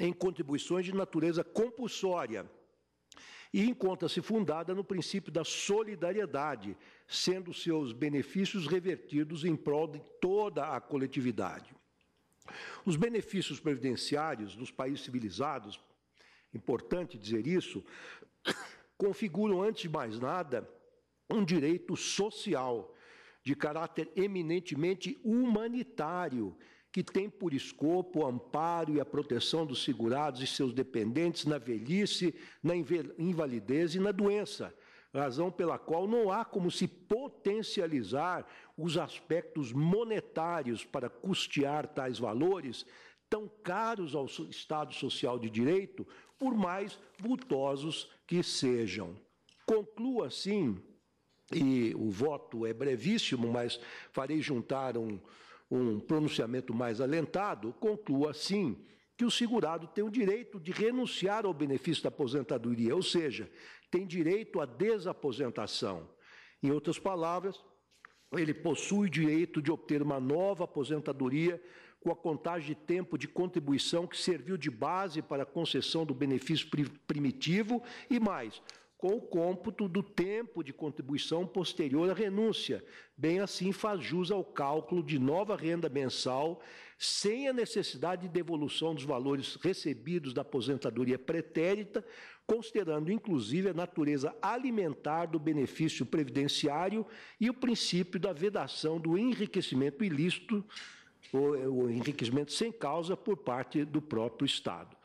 em contribuições de natureza compulsória e encontra-se fundada no princípio da solidariedade, sendo seus benefícios revertidos em prol de toda a coletividade. Os benefícios previdenciários dos países civilizados, importante dizer isso, configuram, antes de mais nada, um direito social de caráter eminentemente humanitário, que tem por escopo o amparo e a proteção dos segurados e seus dependentes na velhice, na invalidez e na doença, razão pela qual não há como se potencializar os aspectos monetários para custear tais valores tão caros ao Estado Social de Direito, por mais vultosos que sejam. Concluo assim, e o voto é brevíssimo, mas farei juntar um, um pronunciamento mais alentado, concluo assim que o segurado tem o direito de renunciar ao benefício da aposentadoria, ou seja, tem direito à desaposentação. Em outras palavras, ele possui direito de obter uma nova aposentadoria com a contagem de tempo de contribuição que serviu de base para a concessão do benefício primitivo e mais, com o cômputo do tempo de contribuição posterior à renúncia. Bem assim faz jus ao cálculo de nova renda mensal sem a necessidade de devolução dos valores recebidos da aposentadoria pretérita, considerando inclusive a natureza alimentar do benefício previdenciário e o princípio da vedação do enriquecimento ilícito ou, enriquecimento sem causa por parte do próprio Estado.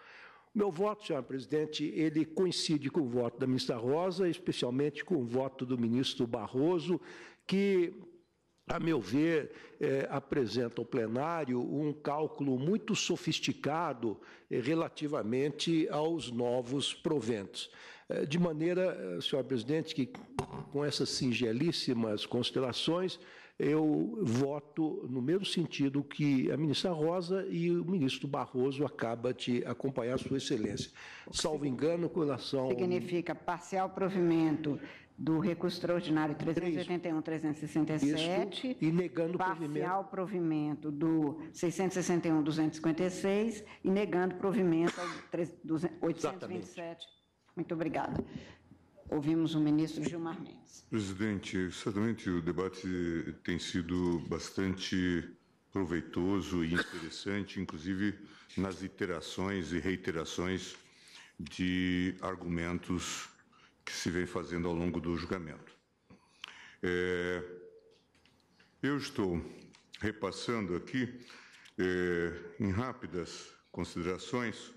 Meu voto, senhor presidente, ele coincide com o voto da ministra Rosa, especialmente com o voto do ministro Barroso, que a meu ver, é, apresenta ao plenário um cálculo muito sofisticado é, relativamente aos novos proventos. É, de maneira, senhor presidente, que com essas singelíssimas constelações eu voto no mesmo sentido que a ministra Rosa e o ministro Barroso acaba de acompanhar, Sua Excelência. Salvo engano, com relação. Significa parcial provimento do recurso extraordinário 381-367, e negando parcial provimento, provimento do 661-256 e negando provimento ao 827. Muito obrigada. Ouvimos o ministro Gilmar Mendes. Presidente, certamente o debate tem sido bastante proveitoso e interessante, inclusive nas iterações e reiterações de argumentos que se vem fazendo ao longo do julgamento. É, eu estou repassando aqui, é, em rápidas considerações,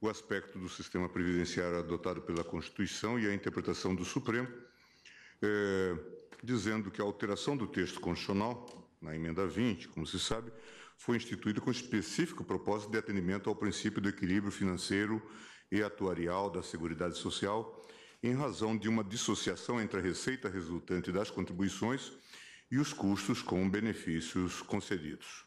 o aspecto do sistema previdenciário adotado pela Constituição e a interpretação do Supremo, é, dizendo que a alteração do texto constitucional, na emenda 20, como se sabe, foi instituída com específico propósito de atendimento ao princípio do equilíbrio financeiro e atuarial da Seguridade Social em razão de uma dissociação entre a receita resultante das contribuições e os custos com benefícios concedidos.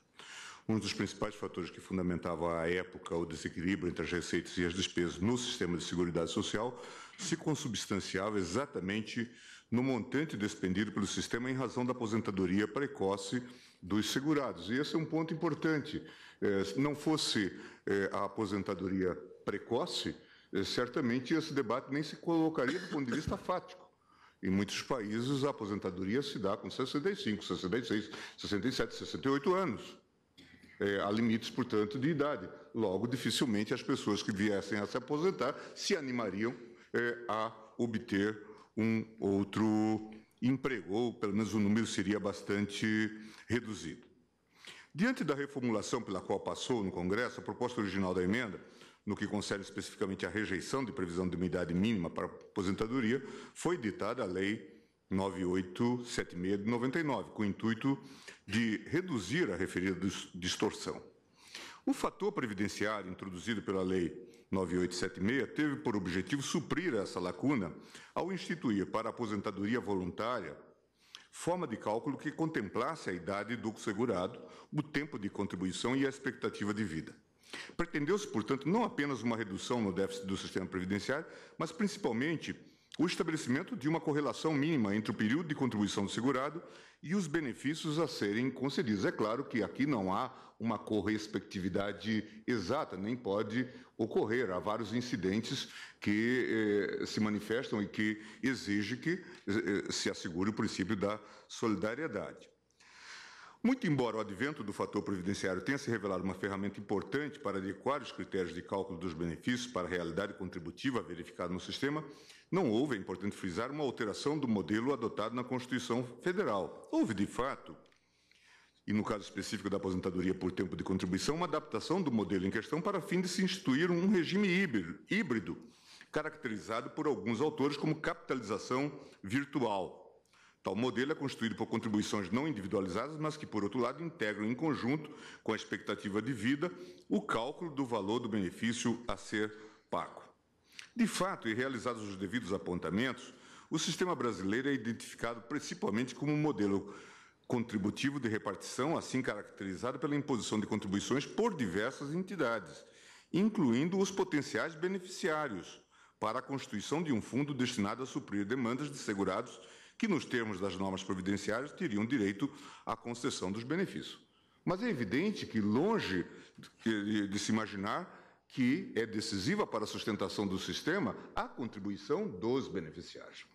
Um dos principais fatores que fundamentava à época o desequilíbrio entre as receitas e as despesas no sistema de Seguridade Social se consubstanciava exatamente no montante despendido pelo sistema em razão da aposentadoria precoce dos segurados. E esse é um ponto importante. Eh, se não fosse eh, a aposentadoria precoce, é, certamente esse debate nem se colocaria do ponto de vista fático. Em muitos países, a aposentadoria se dá com 65, 66, 67, 68 anos. É, há limites, portanto, de idade. Logo, dificilmente as pessoas que viessem a se aposentar se animariam é, a obter um outro emprego, ou pelo menos o número seria bastante reduzido. Diante da reformulação pela qual passou no Congresso, a proposta original da emenda no que concerne especificamente à rejeição de previsão de uma idade mínima para aposentadoria, foi ditada a Lei 9876 de 99, com o intuito de reduzir a referida distorção. O fator previdenciário introduzido pela Lei 9876 teve por objetivo suprir essa lacuna ao instituir para a aposentadoria voluntária forma de cálculo que contemplasse a idade do segurado, o tempo de contribuição e a expectativa de vida. Pretendeu-se, portanto, não apenas uma redução no déficit do sistema previdenciário, mas principalmente o estabelecimento de uma correlação mínima entre o período de contribuição do segurado e os benefícios a serem concedidos. É claro que aqui não há uma correspectividade exata, nem pode ocorrer. Há vários incidentes que eh, se manifestam e que exige que eh, eh, se assegure o princípio da solidariedade. Muito embora o advento do fator previdenciário tenha se revelado uma ferramenta importante para adequar os critérios de cálculo dos benefícios para a realidade contributiva verificada no sistema, não houve, é importante frisar, uma alteração do modelo adotado na Constituição Federal. Houve, de fato, e no caso específico da aposentadoria por tempo de contribuição, uma adaptação do modelo em questão para fim de se instituir um regime híbrido, caracterizado por alguns autores como capitalização virtual Tal modelo é construído por contribuições não individualizadas, mas que, por outro lado, integram em conjunto com a expectativa de vida o cálculo do valor do benefício a ser pago. De fato, e realizados os devidos apontamentos, o sistema brasileiro é identificado principalmente como um modelo contributivo de repartição, assim caracterizado pela imposição de contribuições por diversas entidades, incluindo os potenciais beneficiários, para a constituição de um fundo destinado a suprir demandas de segurados que, nos termos das normas providenciárias, teriam direito à concessão dos benefícios. Mas é evidente que, longe de se imaginar que é decisiva para a sustentação do sistema a contribuição dos beneficiários.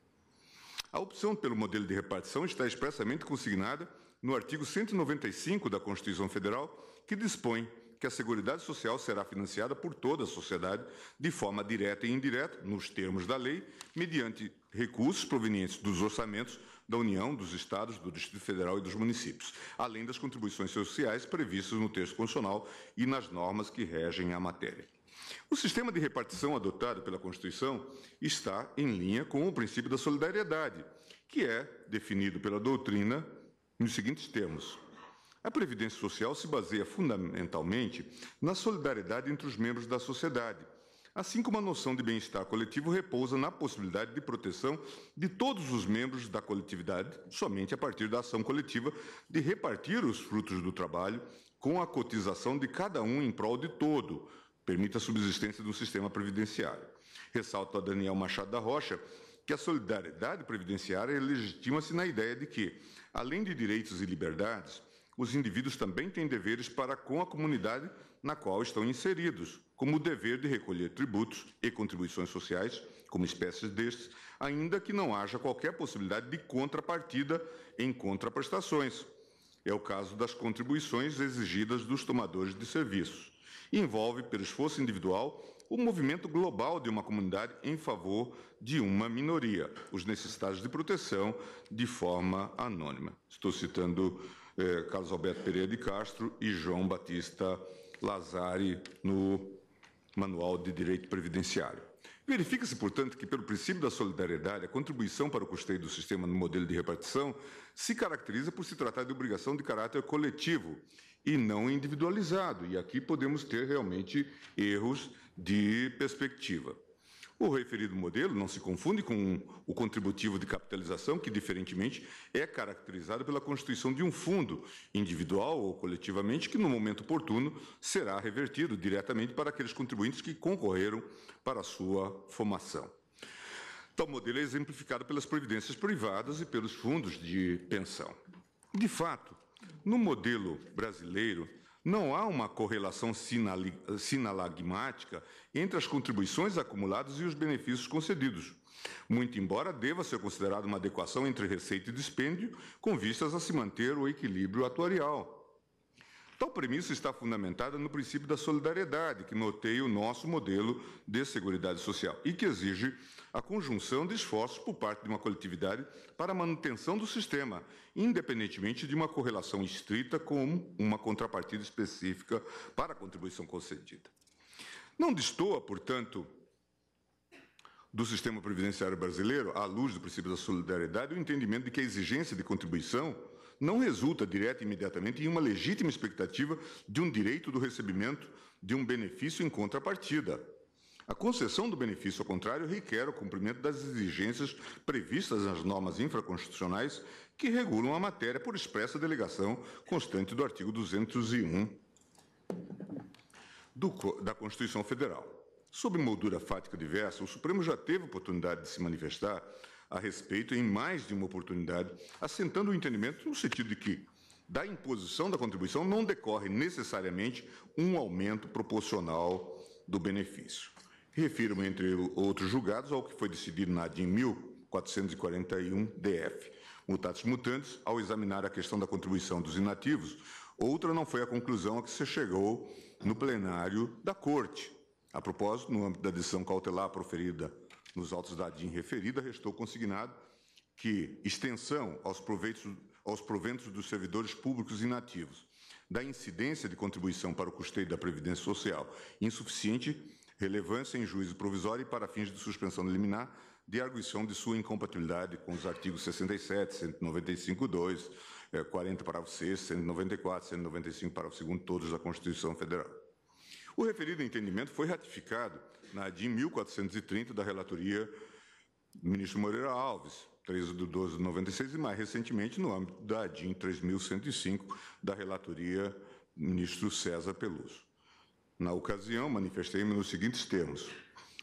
A opção pelo modelo de repartição está expressamente consignada no artigo 195 da Constituição Federal, que dispõe que a Seguridade Social será financiada por toda a sociedade, de forma direta e indireta, nos termos da lei, mediante recursos provenientes dos orçamentos da União, dos Estados, do Distrito Federal e dos municípios, além das contribuições sociais previstas no texto constitucional e nas normas que regem a matéria. O sistema de repartição adotado pela Constituição está em linha com o princípio da solidariedade, que é definido pela doutrina nos seguintes termos: a previdência social se baseia fundamentalmente na solidariedade entre os membros da sociedade, assim como a noção de bem-estar coletivo repousa na possibilidade de proteção de todos os membros da coletividade, somente a partir da ação coletiva de repartir os frutos do trabalho com a cotização de cada um em prol de todo, permite a subsistência do sistema previdenciário. Ressalta a Daniel Machado da Rocha que a solidariedade previdenciária legitima-se na ideia de que, além de direitos e liberdades, os indivíduos também têm deveres para com a comunidade na qual estão inseridos, como o dever de recolher tributos e contribuições sociais, como espécies destes, ainda que não haja qualquer possibilidade de contrapartida em contraprestações. É o caso das contribuições exigidas dos tomadores de serviços. Envolve, pelo esforço individual, o movimento global de uma comunidade em favor de uma minoria, os necessitados de proteção de forma anônima. Estou citando eh, Carlos Alberto Pereira de Castro e João Batista Lazari no Manual de Direito Previdenciário. Verifica-se, portanto, que, pelo princípio da solidariedade, a contribuição para o custeio do sistema no modelo de repartição se caracteriza por se tratar de obrigação de caráter coletivo e não individualizado. E aqui podemos ter realmente erros de perspectiva. O referido modelo não se confunde com o contributivo de capitalização, que, diferentemente, é caracterizado pela constituição de um fundo, individual ou coletivamente, que, no momento oportuno, será revertido diretamente para aqueles contribuintes que concorreram para a sua formação. Tal modelo é exemplificado pelas previdências privadas e pelos fundos de pensão. De fato, no modelo brasileiro, não há uma correlação sinalagmática entre as contribuições acumuladas e os benefícios concedidos, muito embora deva ser considerada uma adequação entre receita e dispêndio, com vistas a se manter o equilíbrio atuarial. Tal premissa está fundamentada no princípio da solidariedade, que noteia o nosso modelo de segurança social e que exige a conjunção de esforços por parte de uma coletividade para a manutenção do sistema, independentemente de uma correlação estrita com uma contrapartida específica para a contribuição concedida. Não destoa, portanto, do sistema previdenciário brasileiro, à luz do princípio da solidariedade, o entendimento de que a exigência de contribuição não resulta direta e imediatamente em uma legítima expectativa de um direito do recebimento de um benefício em contrapartida. A concessão do benefício, ao contrário, requer o cumprimento das exigências previstas nas normas infraconstitucionais que regulam a matéria por expressa delegação constante do artigo 201 do, da Constituição Federal. Sob moldura fática diversa, o Supremo já teve oportunidade de se manifestar a respeito em mais de uma oportunidade, assentando o entendimento no sentido de que da imposição da contribuição não decorre necessariamente um aumento proporcional do benefício. Refiro-me, entre outros julgados, ao que foi decidido na ADIM 1441 DF. Mutatis mutantes, ao examinar a questão da contribuição dos inativos, outra não foi a conclusão a que se chegou no plenário da Corte. A propósito, no âmbito da decisão cautelar proferida nos autos da ADIM referida, restou consignado que extensão aos, proveitos, aos proventos dos servidores públicos inativos da incidência de contribuição para o custeio da Previdência Social insuficiente relevância em juízo provisório e para fins de suspensão de liminar, de arguição de sua incompatibilidade com os artigos 67, 195, 2, 40, parágrafo 6, 194, 195, parágrafo 2, todos da Constituição Federal. O referido entendimento foi ratificado na ADI 1430 da relatoria do ministro Moreira Alves, 13 de 12 de 96, e mais recentemente no âmbito da ADIM 3105 da relatoria ministro César Peluso. Na ocasião, manifestei-me nos seguintes termos: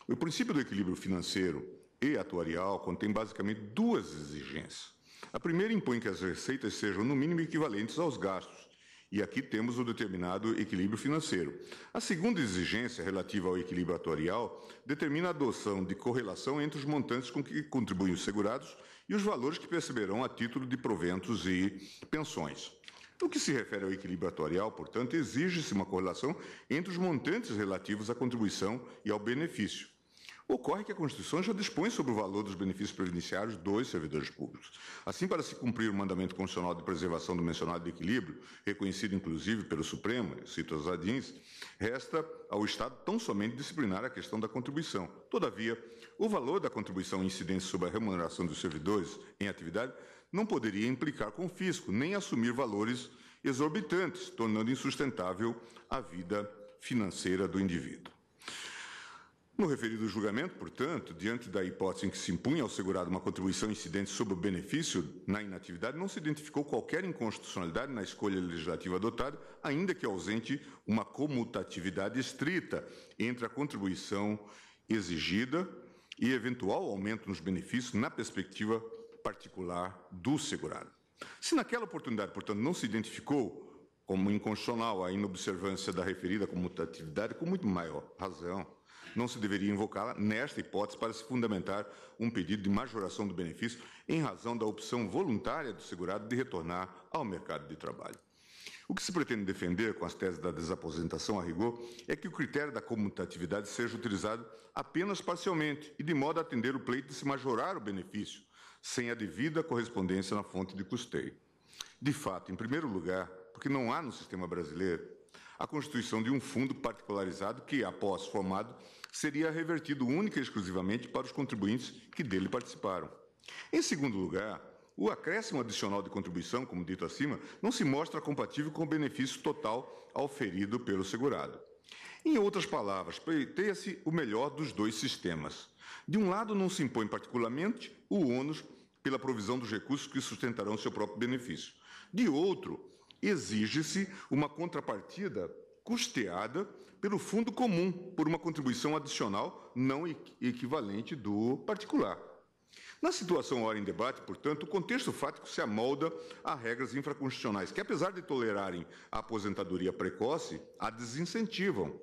o princípio do equilíbrio financeiro e atuarial contém basicamente duas exigências. A primeira impõe que as receitas sejam, no mínimo, equivalentes aos gastos, e aqui temos o determinado equilíbrio financeiro. A segunda exigência, relativa ao equilíbrio atuarial, determina a adoção de correlação entre os montantes com que contribuem os segurados e os valores que perceberão a título de proventos e pensões. No que se refere ao equilíbrio atuarial, portanto, exige-se uma correlação entre os montantes relativos à contribuição e ao benefício. Ocorre que a Constituição já dispõe sobre o valor dos benefícios previdenciários dos servidores públicos. Assim, para se cumprir o mandamento constitucional de preservação do mencionado equilíbrio, reconhecido inclusive pelo Supremo, cito as adins, resta ao Estado tão somente disciplinar a questão da contribuição. Todavia, o valor da contribuição incidente sobre a remuneração dos servidores em atividade não poderia implicar com o fisco, nem assumir valores exorbitantes, tornando insustentável a vida financeira do indivíduo. No referido julgamento, portanto, diante da hipótese em que se impunha ao segurado uma contribuição incidente sobre o benefício na inatividade, não se identificou qualquer inconstitucionalidade na escolha legislativa adotada, ainda que ausente uma comutatividade estrita entre a contribuição exigida e eventual aumento nos benefícios na perspectiva particular do segurado. Se naquela oportunidade, portanto, não se identificou como inconstitucional a inobservância da referida comutatividade, com muito maior razão, não se deveria invocá-la nesta hipótese para se fundamentar um pedido de majoração do benefício em razão da opção voluntária do segurado de retornar ao mercado de trabalho. O que se pretende defender com as teses da desaposentação a rigor é que o critério da comutatividade seja utilizado apenas parcialmente e de modo a atender o pleito de se majorar o benefício, sem a devida correspondência na fonte de custeio. De fato, em primeiro lugar, porque não há no sistema brasileiro a constituição de um fundo particularizado que, após formado, seria revertido única e exclusivamente para os contribuintes que dele participaram. Em segundo lugar, o acréscimo adicional de contribuição, como dito acima, não se mostra compatível com o benefício total aoferido pelo segurado. Em outras palavras, pleiteia-se o melhor dos dois sistemas. De um lado, não se impõe particularmente o ônus pela provisão dos recursos que sustentarão seu próprio benefício. De outro, exige-se uma contrapartida custeada pelo fundo comum por uma contribuição adicional não equivalente do particular. Na situação ora em debate, portanto, o contexto fático se amolda a regras infraconstitucionais que, apesar de tolerarem a aposentadoria precoce, a desincentivam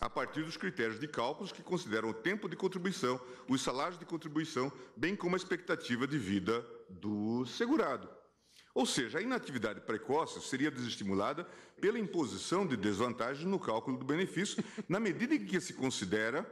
a partir dos critérios de cálculos que consideram o tempo de contribuição, os salários de contribuição, bem como a expectativa de vida do segurado. Ou seja, a inatividade precoce seria desestimulada pela imposição de desvantagens no cálculo do benefício, na medida em que se considera,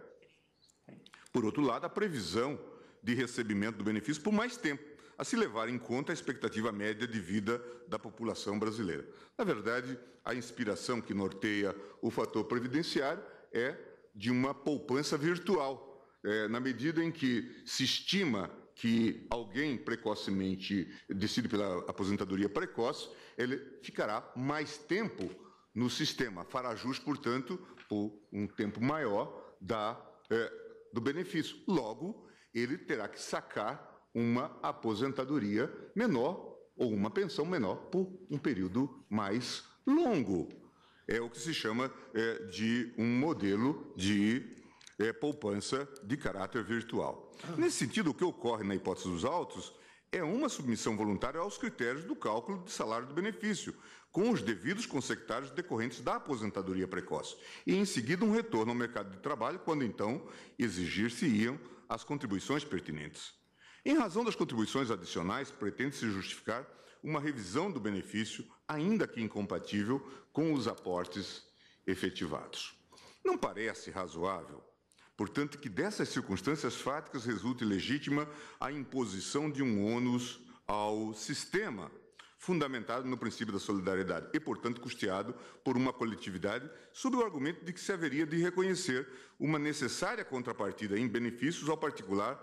por outro lado, a previsão de recebimento do benefício por mais tempo a se levar em conta a expectativa média de vida da população brasileira. Na verdade, a inspiração que norteia o fator previdenciário é de uma poupança virtual, é, na medida em que se estima que alguém precocemente decide pela aposentadoria precoce, ele ficará mais tempo no sistema, fará jus, portanto, por um tempo maior da, é, do benefício. Logo, ele terá que sacar uma aposentadoria menor ou uma pensão menor por um período mais longo. É o que se chama é, de um modelo de é, poupança de caráter virtual. Nesse sentido, o que ocorre na hipótese dos autos é uma submissão voluntária aos critérios do cálculo de salário do benefício, com os devidos consectários decorrentes da aposentadoria precoce, e em seguida um retorno ao mercado de trabalho, quando então exigir-se-iam as contribuições pertinentes. Em razão das contribuições adicionais, pretende-se justificar uma revisão do benefício, ainda que incompatível com os aportes efetivados. Não parece razoável, portanto, que dessas circunstâncias fáticas resulte legítima a imposição de um ônus ao sistema, fundamentado no princípio da solidariedade e, portanto, custeado por uma coletividade, sob o argumento de que se haveria de reconhecer uma necessária contrapartida em benefícios ao particular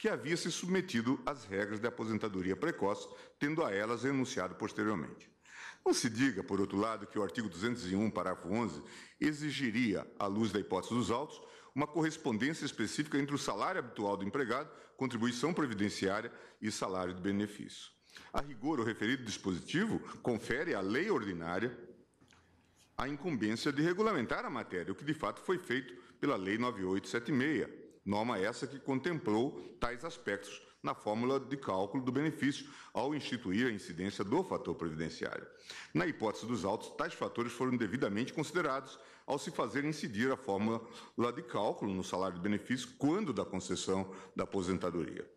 que havia se submetido às regras da aposentadoria precoce, tendo a elas renunciado posteriormente. Não se diga, por outro lado, que o artigo 201, parágrafo 11, exigiria, à luz da hipótese dos autos, uma correspondência específica entre o salário habitual do empregado, contribuição previdenciária e salário de benefício. A rigor, o referido dispositivo confere à lei ordinária a incumbência de regulamentar a matéria, o que de fato foi feito pela Lei 9876, norma essa que contemplou tais aspectos na fórmula de cálculo do benefício, ao instituir a incidência do fator previdenciário. Na hipótese dos autos, tais fatores foram devidamente considerados ao se fazer incidir a fórmula de cálculo no salário de benefício quando da concessão da aposentadoria.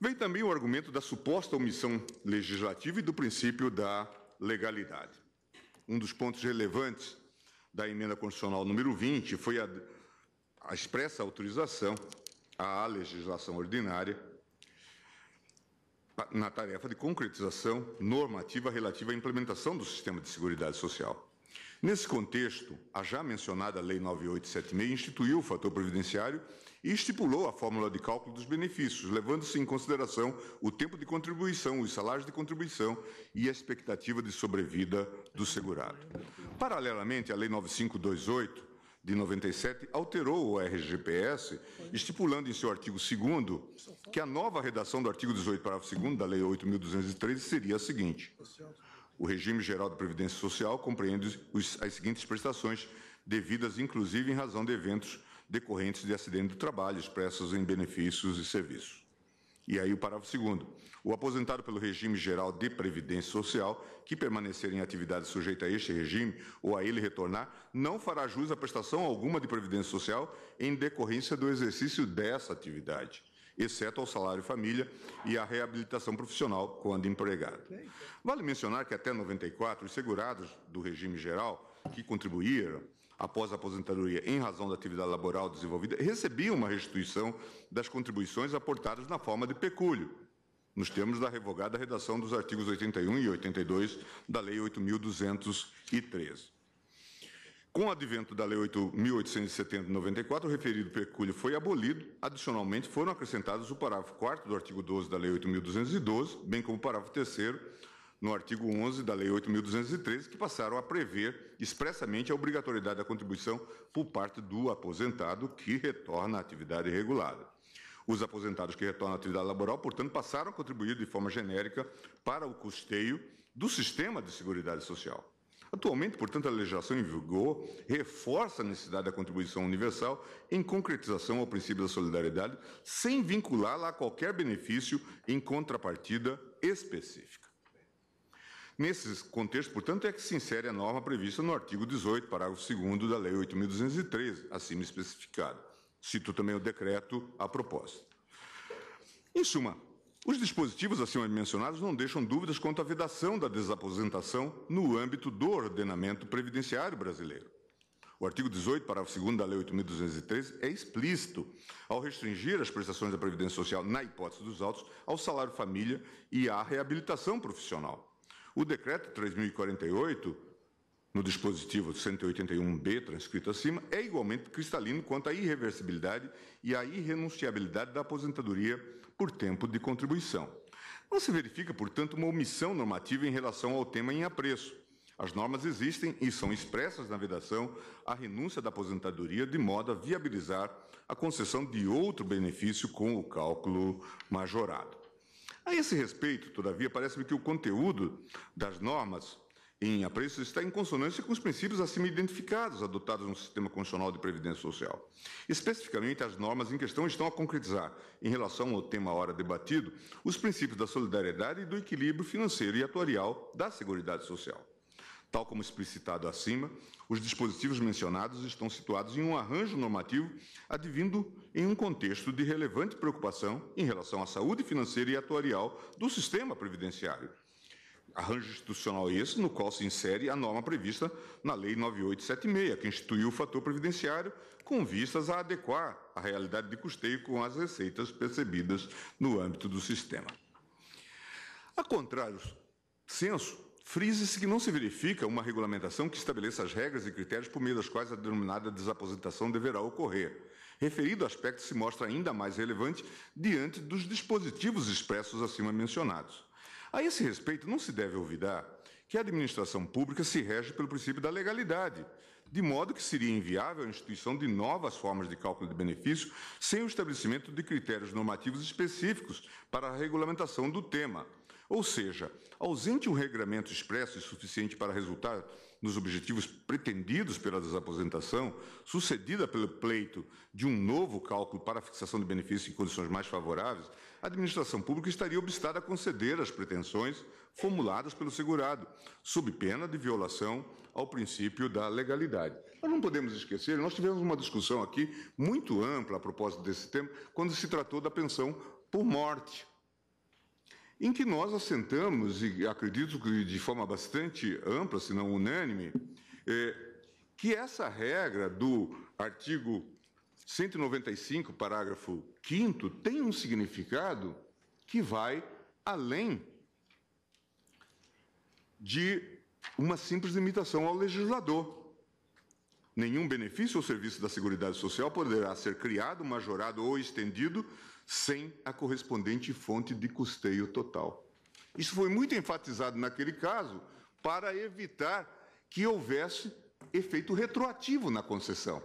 Vem também o argumento da suposta omissão legislativa e do princípio da legalidade. Um dos pontos relevantes da emenda constitucional número 20 foi a a expressa autorização à legislação ordinária na tarefa de concretização normativa relativa à implementação do sistema de seguridade social. Nesse contexto, a já mencionada Lei 9876 instituiu o fator previdenciário e estipulou a fórmula de cálculo dos benefícios, levando-se em consideração o tempo de contribuição, os salários de contribuição e a expectativa de sobrevida do segurado. Paralelamente, a Lei 9528 de 97 alterou o RGPS, estipulando em seu artigo 2 que a nova redação do artigo 18, parágrafo 2 da Lei 8.213 seria a seguinte: O regime geral de Previdência Social compreende as seguintes prestações, devidas inclusive em razão de eventos decorrentes de acidente do trabalho, expressas em benefícios e serviços. E aí o parágrafo segundo. O aposentado pelo regime geral de previdência social, que permanecer em atividade sujeita a este regime ou a ele retornar, não fará jus à prestação alguma de previdência social em decorrência do exercício dessa atividade, exceto ao salário família e à reabilitação profissional quando empregado. Vale mencionar que até 94 os segurados do regime geral que contribuíram após a aposentadoria em razão da atividade laboral desenvolvida recebiam uma restituição das contribuições aportadas na forma de pecúlio, nos termos da revogada redação dos artigos 81 e 82 da Lei 8.213. Com o advento da Lei 8.870 94, o referido pecúlio foi abolido. Adicionalmente, foram acrescentados o parágrafo 4 do artigo 12 da Lei 8.212, bem como o parágrafo 3 no artigo 11 da Lei 8.213, que passaram a prever expressamente a obrigatoriedade da contribuição por parte do aposentado que retorna à atividade regulada. Os aposentados que retornam à atividade laboral, portanto, passaram a contribuir de forma genérica para o custeio do sistema de Seguridade Social. Atualmente, portanto, a legislação em vigor reforça a necessidade da contribuição universal em concretização ao princípio da solidariedade, sem vinculá-la a qualquer benefício em contrapartida específica. Nesse contexto, portanto, é que se insere a norma prevista no artigo 18, parágrafo 2 da Lei 8.213, acima especificado. Cito também o decreto à proposta. Em suma, os dispositivos acima mencionados não deixam dúvidas quanto à vedação da desaposentação no âmbito do ordenamento previdenciário brasileiro. O artigo 18, parágrafo 2 da Lei 8.213 é explícito ao restringir as prestações da Previdência Social, na hipótese dos autos, ao salário família e à reabilitação profissional. O decreto 3048, no dispositivo 181b, transcrito acima, é igualmente cristalino quanto à irreversibilidade e à irrenunciabilidade da aposentadoria por tempo de contribuição. Não se verifica, portanto, uma omissão normativa em relação ao tema em apreço. As normas existem e são expressas na vedação à renúncia da aposentadoria, de modo a viabilizar a concessão de outro benefício com o cálculo majorado. A esse respeito, todavia, parece-me que o conteúdo das normas em apreço está em consonância com os princípios acima identificados adotados no sistema constitucional de previdência social. Especificamente, as normas em questão estão a concretizar, em relação ao tema ora debatido, os princípios da solidariedade e do equilíbrio financeiro e atuarial da Seguridade Social. Tal como explicitado acima, os dispositivos mencionados estão situados em um arranjo normativo advindo em um contexto de relevante preocupação em relação à saúde financeira e atuarial do sistema previdenciário. Arranjo institucional esse no qual se insere a norma prevista na Lei 9876, que instituiu o fator previdenciário com vistas a adequar a realidade de custeio com as receitas percebidas no âmbito do sistema. A contrário senso, frise se que não se verifica uma regulamentação que estabeleça as regras e critérios por meio das quais a denominada desaposentação deverá ocorrer. Referido aspecto se mostra ainda mais relevante diante dos dispositivos expressos acima mencionados. A esse respeito, não se deve olvidar que a administração pública se rege pelo princípio da legalidade, de modo que seria inviável a instituição de novas formas de cálculo de benefício sem o estabelecimento de critérios normativos específicos para a regulamentação do tema ou seja, ausente um regramento expresso e suficiente para resultar nos objetivos pretendidos pela desaposentação, sucedida pelo pleito de um novo cálculo para a fixação de benefícios em condições mais favoráveis, a administração pública estaria obstada a conceder as pretensões formuladas pelo segurado, sob pena de violação ao princípio da legalidade. Nós não podemos esquecer, nós tivemos uma discussão aqui muito ampla a propósito desse tema, quando se tratou da pensão por morte em que nós assentamos, e acredito que de forma bastante ampla, se não unânime, é, que essa regra do artigo 195, parágrafo 5, tem um significado que vai além de uma simples limitação ao legislador. Nenhum benefício ou serviço da Seguridade Social poderá ser criado, majorado ou estendido sem a correspondente fonte de custeio total. Isso foi muito enfatizado naquele caso para evitar que houvesse efeito retroativo na concessão.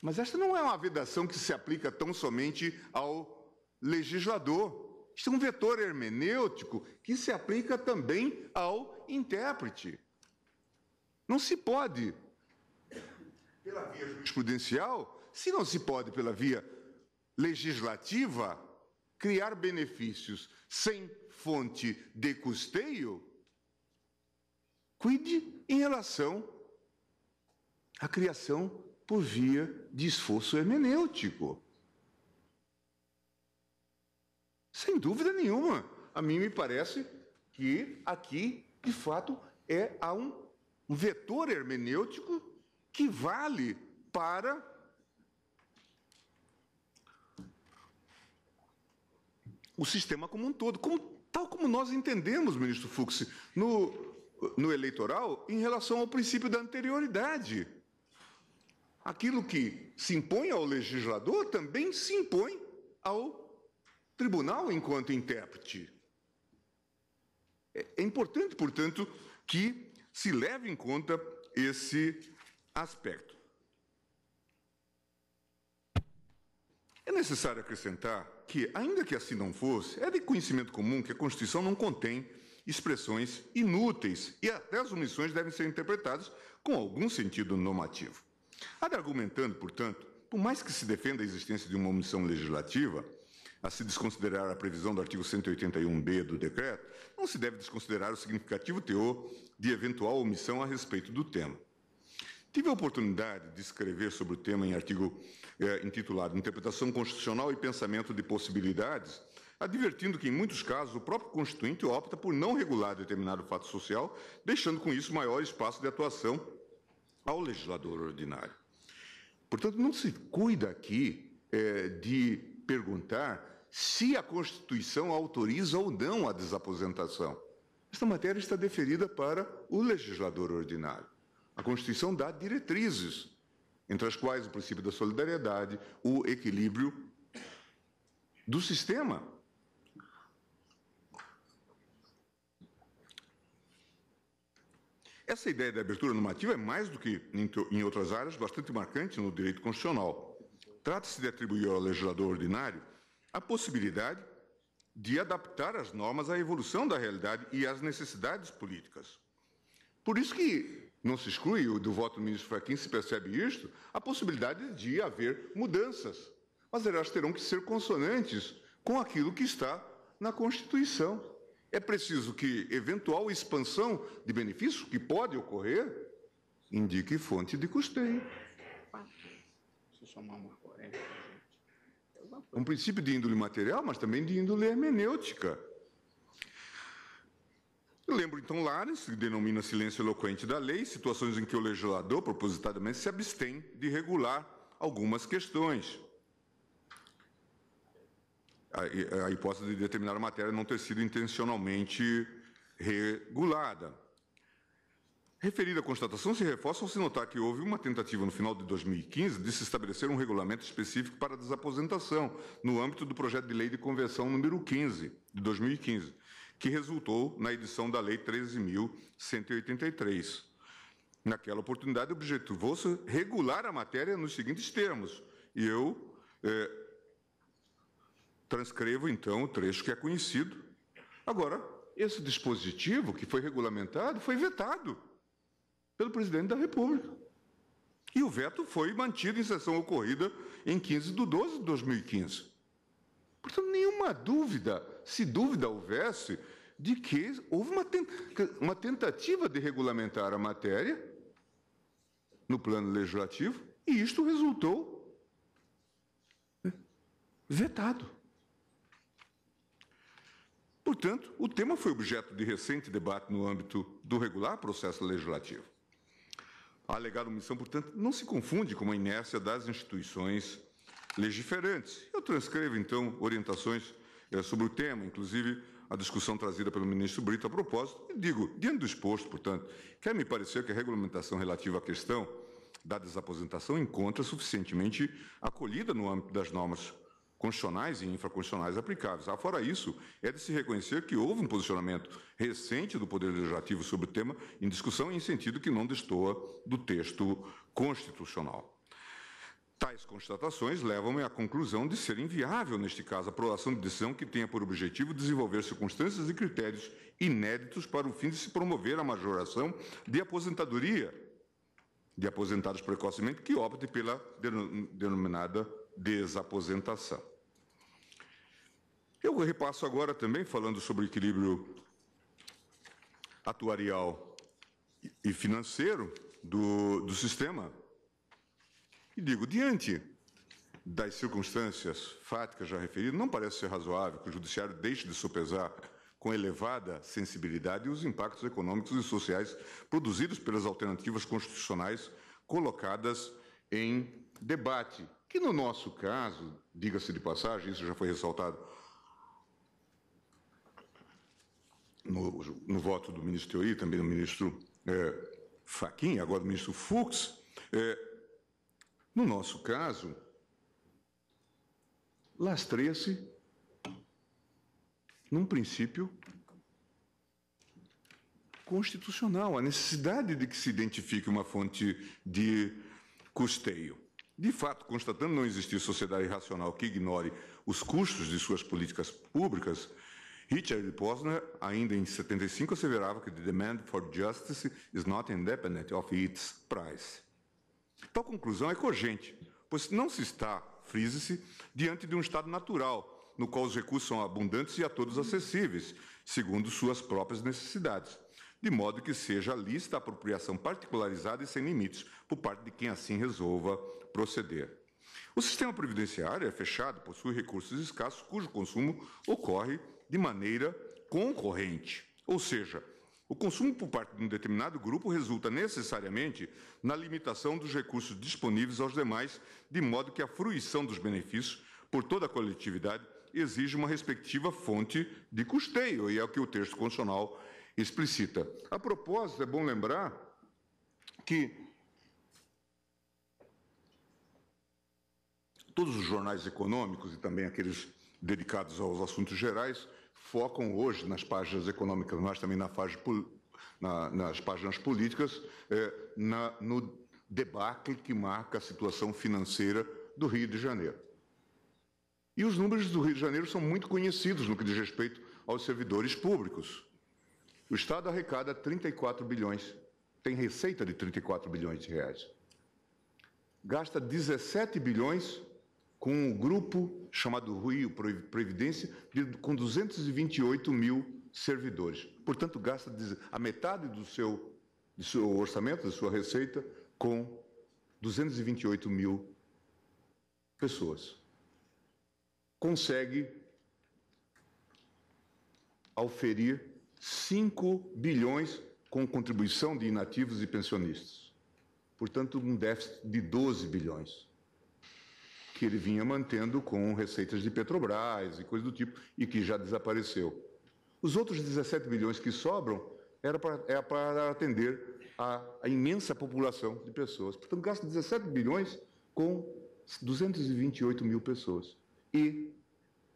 Mas esta não é uma vedação que se aplica tão somente ao legislador. Isto é um vetor hermenêutico que se aplica também ao intérprete. Não se pode, pela via jurisprudencial, se não se pode, pela via legislativa, criar benefícios sem fonte de custeio, cuide em relação à criação por via de esforço hermenêutico. Sem dúvida nenhuma. A mim me parece que aqui, de fato, é há um vetor hermenêutico que vale para o sistema como um todo, como, tal como nós entendemos, ministro Fux, no, no eleitoral em relação ao princípio da anterioridade. Aquilo que se impõe ao legislador também se impõe ao tribunal enquanto intérprete. É, é importante, portanto, que se leve em conta esse aspecto. É necessário acrescentar que, ainda que assim não fosse, é de conhecimento comum que a Constituição não contém expressões inúteis e até as omissões devem ser interpretadas com algum sentido normativo. Há de argumentando, portanto, por mais que se defenda a existência de uma omissão legislativa, a se desconsiderar a previsão do artigo 181b do decreto, não se deve desconsiderar o significativo teor de eventual omissão a respeito do tema. Tive a oportunidade de escrever sobre o tema em artigo é, intitulado Interpretação Constitucional e Pensamento de Possibilidades, advertindo que, em muitos casos, o próprio Constituinte opta por não regular determinado fato social, deixando com isso maior espaço de atuação ao legislador ordinário. Portanto, não se cuida aqui é, de perguntar se a Constituição autoriza ou não a desaposentação. Esta matéria está deferida para o legislador ordinário. A Constituição dá diretrizes, entre as quais o princípio da solidariedade, o equilíbrio do sistema. Essa ideia de abertura normativa é mais do que em outras áreas bastante marcante no direito constitucional. Trata-se de atribuir ao legislador ordinário a possibilidade de adaptar as normas à evolução da realidade e às necessidades políticas. Por isso que não se exclui do voto do ministro Fachin, se percebe isto, a possibilidade de haver mudanças. Mas elas terão que ser consonantes com aquilo que está na Constituição. É preciso que eventual expansão de benefícios que pode ocorrer, indique fonte de custeio. 40, gente. É um princípio de índole material, mas também de índole hermenêutica. Lembro então Lares, que denomina silêncio eloquente da lei, situações em que o legislador propositadamente se abstém de regular algumas questões. A, a hipótese de a matéria não ter sido intencionalmente regulada. Referida à constatação, se reforça ao se notar que houve uma tentativa no final de 2015 de se estabelecer um regulamento específico para a desaposentação, no âmbito do projeto de lei de conversão número 15, de 2015, que resultou na edição da Lei 13.183. Naquela oportunidade, objetivou-se regular a matéria nos seguintes termos, e eu é, transcrevo então o trecho que é conhecido. Agora, esse dispositivo que foi regulamentado foi vetado pelo presidente da República. E o veto foi mantido em sessão ocorrida em 15 de 12 de 2015. Portanto, nenhuma dúvida, se dúvida houvesse, de que houve uma tentativa de regulamentar a matéria no plano legislativo e isto resultou né, vetado. Portanto, o tema foi objeto de recente debate no âmbito do regular processo legislativo. A alegada omissão, portanto, não se confunde com a inércia das instituições legiferantes. Eu transcrevo, então, orientações eh, sobre o tema, inclusive a discussão trazida pelo ministro Brito a propósito, e digo, diante do exposto, portanto, quer me parecer que a regulamentação relativa à questão da desaposentação encontra suficientemente acolhida no âmbito das normas constitucionais e infraconstitucionais aplicáveis. Afora ah, isso, é de se reconhecer que houve um posicionamento recente do Poder Legislativo sobre o tema em discussão em sentido que não destoa do texto constitucional. Tais constatações levam-me à conclusão de ser inviável, neste caso, a aprovação de decisão que tenha por objetivo desenvolver circunstâncias e critérios inéditos para o fim de se promover a majoração de aposentadoria de aposentados precocemente que optem pela denominada desaposentação. Eu repasso agora também, falando sobre o equilíbrio atuarial e financeiro do, do sistema, e digo, diante das circunstâncias fáticas já referidas, não parece ser razoável que o Judiciário deixe de sopesar com elevada sensibilidade os impactos econômicos e sociais produzidos pelas alternativas constitucionais colocadas em debate, que no nosso caso, diga-se de passagem, isso já foi ressaltado no, no voto do ministro Teori, também do ministro é, agora do ministro Fux, é, no nosso caso, lastreia-se num princípio constitucional, a necessidade de que se identifique uma fonte de custeio. De fato, constatando não existir sociedade racional que ignore os custos de suas políticas públicas, Richard Posner, ainda em 75, asseverava que the demand for justice is not independent of its price. Tal conclusão é cogente, pois não se está, frise-se, diante de um estado natural, no qual os recursos são abundantes e a todos acessíveis, segundo suas próprias necessidades, de modo que seja lista a apropriação particularizada e sem limites, por parte de quem assim resolva proceder. O sistema previdenciário é fechado, possui recursos escassos cujo consumo ocorre de maneira concorrente, ou seja, o consumo por parte de um determinado grupo resulta necessariamente na limitação dos recursos disponíveis aos demais, de modo que a fruição dos benefícios por toda a coletividade exige uma respectiva fonte de custeio, e é o que o texto constitucional explicita. A propósito, é bom lembrar que todos os jornais econômicos e também aqueles dedicados aos assuntos gerais focam hoje nas páginas econômicas, mas também na fase, na, nas páginas políticas, é, na, no debacle que marca a situação financeira do Rio de Janeiro. E os números do Rio de Janeiro são muito conhecidos no que diz respeito aos servidores públicos. O Estado arrecada 34 bilhões, tem receita de 34 bilhões de reais. Gasta 17 bilhões com um grupo chamado Rio Previdência, com 228 mil servidores. Portanto, gasta a metade do seu, do seu orçamento, da sua receita, com 228 mil pessoas. Consegue auferir 5 bilhões com contribuição de inativos e pensionistas. Portanto, um déficit de 12 bilhões que ele vinha mantendo com receitas de Petrobras e coisa do tipo, e que já desapareceu. Os outros 17 milhões que sobram era para, era é para atender a, a, imensa população de pessoas. Portanto, gasta 17 bilhões com 228 mil pessoas. E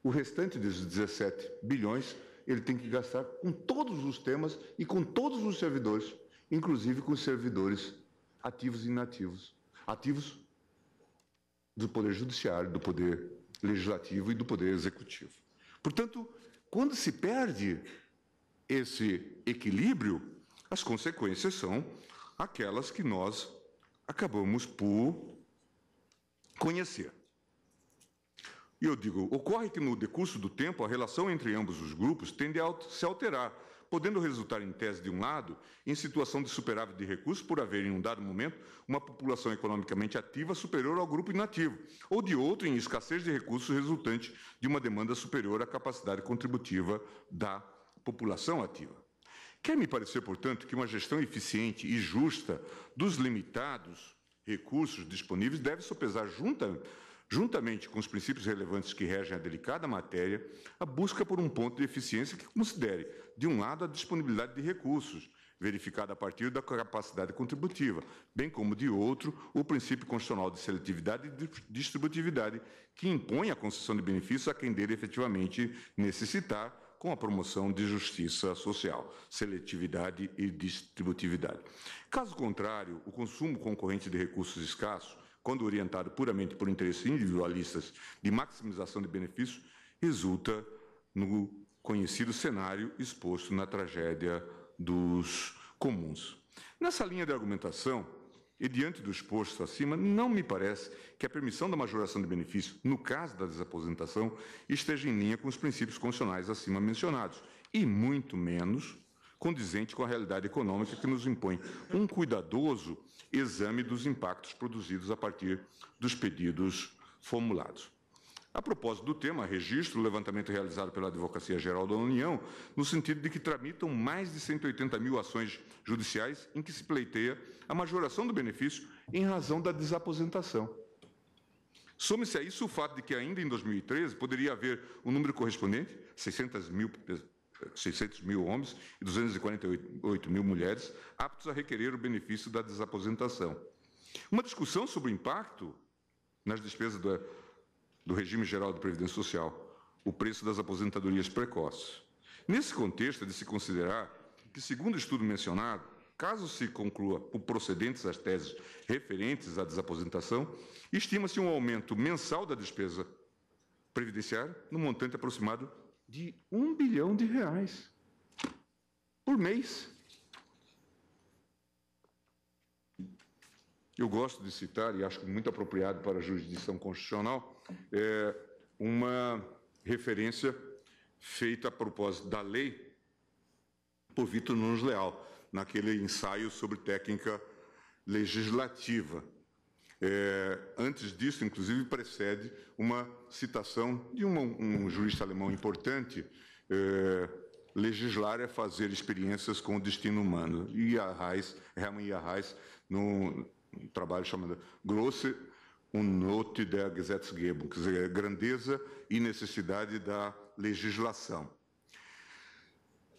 o restante desses 17 bilhões ele tem que gastar com todos os temas e com todos os servidores, inclusive com os servidores ativos e inativos. Ativos do Poder Judiciário, do Poder Legislativo e do Poder Executivo. Portanto, quando se perde esse equilíbrio, as consequências são aquelas que nós acabamos por conhecer. E eu digo, ocorre que no decurso do tempo a relação entre ambos os grupos tende a se alterar, podendo resultar, em tese, de um lado, em situação de superávit de recursos por haver, em um dado momento, uma população economicamente ativa superior ao grupo inativo, ou de outro, em escassez de recursos resultante de uma demanda superior à capacidade contributiva da população ativa. Quer me parecer, portanto, que uma gestão eficiente e justa dos limitados recursos disponíveis deve sopesar junta, juntamente com os princípios relevantes que regem a delicada matéria, a busca por um ponto de eficiência que considere de um lado, a disponibilidade de recursos, verificada a partir da capacidade contributiva, bem como, de outro, o princípio constitucional de seletividade e distributividade, que impõe a concessão de benefícios a quem dele efetivamente necessitar, com a promoção de justiça social, seletividade e distributividade. Caso contrário, o consumo concorrente de recursos escassos, quando orientado puramente por interesses individualistas de maximização de benefícios, resulta no conhecido cenário exposto na tragédia dos comuns. Nessa linha de argumentação, e diante do exposto acima, não me parece que a permissão da majoração de benefício, no caso da desaposentação, esteja em linha com os princípios constitucionais acima mencionados, e muito menos condizente com a realidade econômica que nos impõe um cuidadoso exame dos impactos produzidos a partir dos pedidos formulados. A propósito do tema, registro o levantamento realizado pela Advocacia Geral da União, no sentido de que tramitam mais de 180 mil ações judiciais em que se pleiteia a majoração do benefício em razão da desaposentação. Some-se a isso o fato de que ainda em 2013 poderia haver um número correspondente, 600 mil, 600 mil homens e 248 mil mulheres, aptos a requerer o benefício da desaposentação. Uma discussão sobre o impacto nas despesas do do regime geral de previdência social, o preço das aposentadorias precoces. Nesse contexto, é de se considerar que, segundo o estudo mencionado, caso se conclua por procedentes as teses referentes à desaposentação, estima-se um aumento mensal da despesa previdenciária no montante aproximado de um bilhão de reais por mês. Eu gosto de citar, e acho muito apropriado para a jurisdição constitucional, é, uma referência feita a propósito da lei por Vitor Nunes Leal, naquele ensaio sobre técnica legislativa. É, antes disso, inclusive, precede uma citação de um jurista alemão importante, é, legislar é fazer experiências com o destino humano. E a Reis, Hermann Ia Reis, num trabalho chamado Grosse um note da Gesetzgebung, quer dizer, grandeza e necessidade da legislação.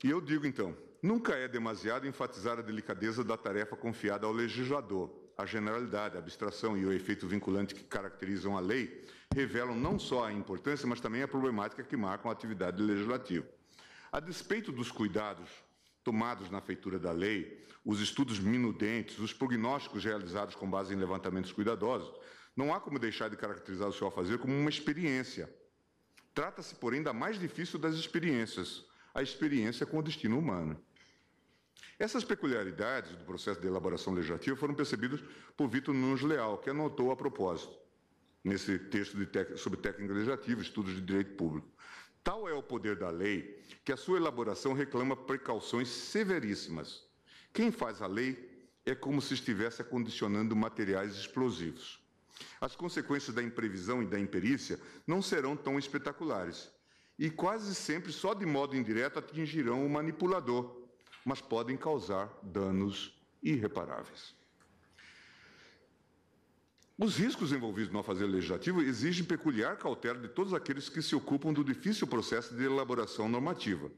E eu digo então, nunca é demasiado enfatizar a delicadeza da tarefa confiada ao legislador. A generalidade, a abstração e o efeito vinculante que caracterizam a lei revelam não só a importância, mas também a problemática que marcam a atividade legislativa. A despeito dos cuidados tomados na feitura da lei, os estudos minudentes, os prognósticos realizados com base em levantamentos cuidadosos, não há como deixar de caracterizar o seu afazer como uma experiência. Trata-se, porém, da mais difícil das experiências, a experiência com o destino humano. Essas peculiaridades do processo de elaboração legislativa foram percebidas por Vitor Nunes Leal, que anotou a propósito, nesse texto sobre técnica legislativa, estudos de direito público. Tal é o poder da lei que a sua elaboração reclama precauções severíssimas. Quem faz a lei é como se estivesse acondicionando materiais explosivos. As consequências da imprevisão e da imperícia não serão tão espetaculares e quase sempre, só de modo indireto, atingirão o manipulador, mas podem causar danos irreparáveis. Os riscos envolvidos no afazer legislativo exigem peculiar cautela de todos aqueles que se ocupam do difícil processo de elaboração normativa.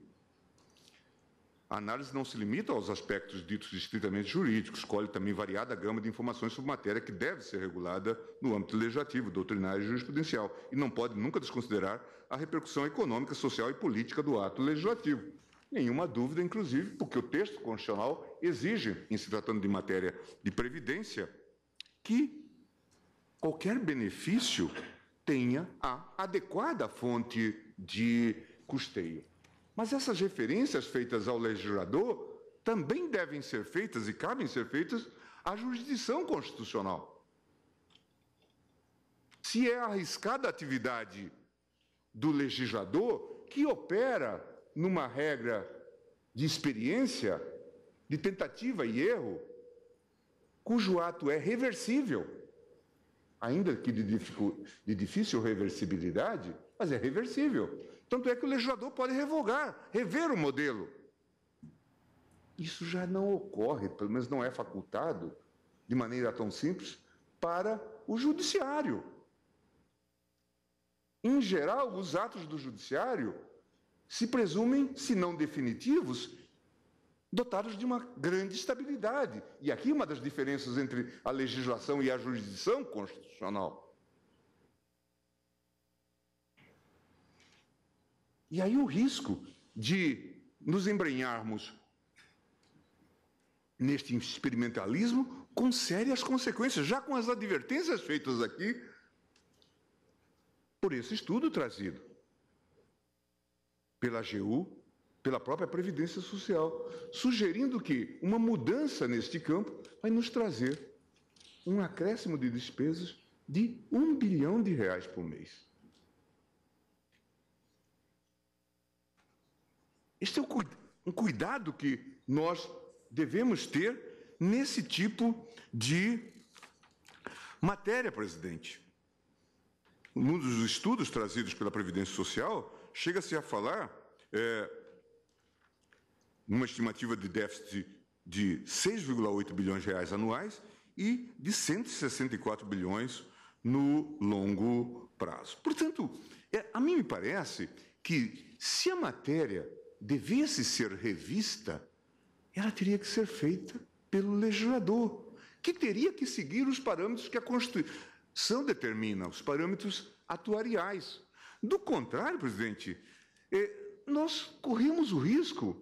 A análise não se limita aos aspectos ditos estritamente jurídicos, colhe também variada gama de informações sobre matéria que deve ser regulada no âmbito legislativo, doutrinário e jurisprudencial, e não pode nunca desconsiderar a repercussão econômica, social e política do ato legislativo. Nenhuma dúvida, inclusive, porque o texto constitucional exige, em se tratando de matéria de previdência, que qualquer benefício tenha a adequada fonte de custeio. Mas essas referências feitas ao legislador também devem ser feitas e cabem ser feitas à jurisdição constitucional. Se é arriscada a atividade do legislador que opera numa regra de experiência, de tentativa e erro, cujo ato é reversível, ainda que de, difícil reversibilidade, mas é reversível. Tanto é que o legislador pode revogar, rever o modelo. Isso já não ocorre, pelo menos não é facultado, de maneira tão simples, para o judiciário. Em geral, os atos do judiciário se presumem, se não definitivos, dotados de uma grande estabilidade. E aqui uma das diferenças entre a legislação e a jurisdição constitucional. E aí o risco de nos embrenharmos neste experimentalismo com sérias consequências, já com as advertências feitas aqui por esse estudo trazido pela AGU, pela própria Previdência Social, sugerindo que uma mudança neste campo vai nos trazer um acréscimo de despesas de um bilhão de reais por mês. Este é um cuidado que nós devemos ter nesse tipo de matéria, presidente. Num dos estudos trazidos pela Previdência Social, chega-se a falar é, numa estimativa de déficit de 6,8 bilhões de reais anuais e de 164 bilhões no longo prazo. Portanto, é, a mim me parece que se a matéria devesse ser revista, ela teria que ser feita pelo legislador, que teria que seguir os parâmetros que a Constituição determina, os parâmetros atuariais. Do contrário, presidente, eh, nós corremos o risco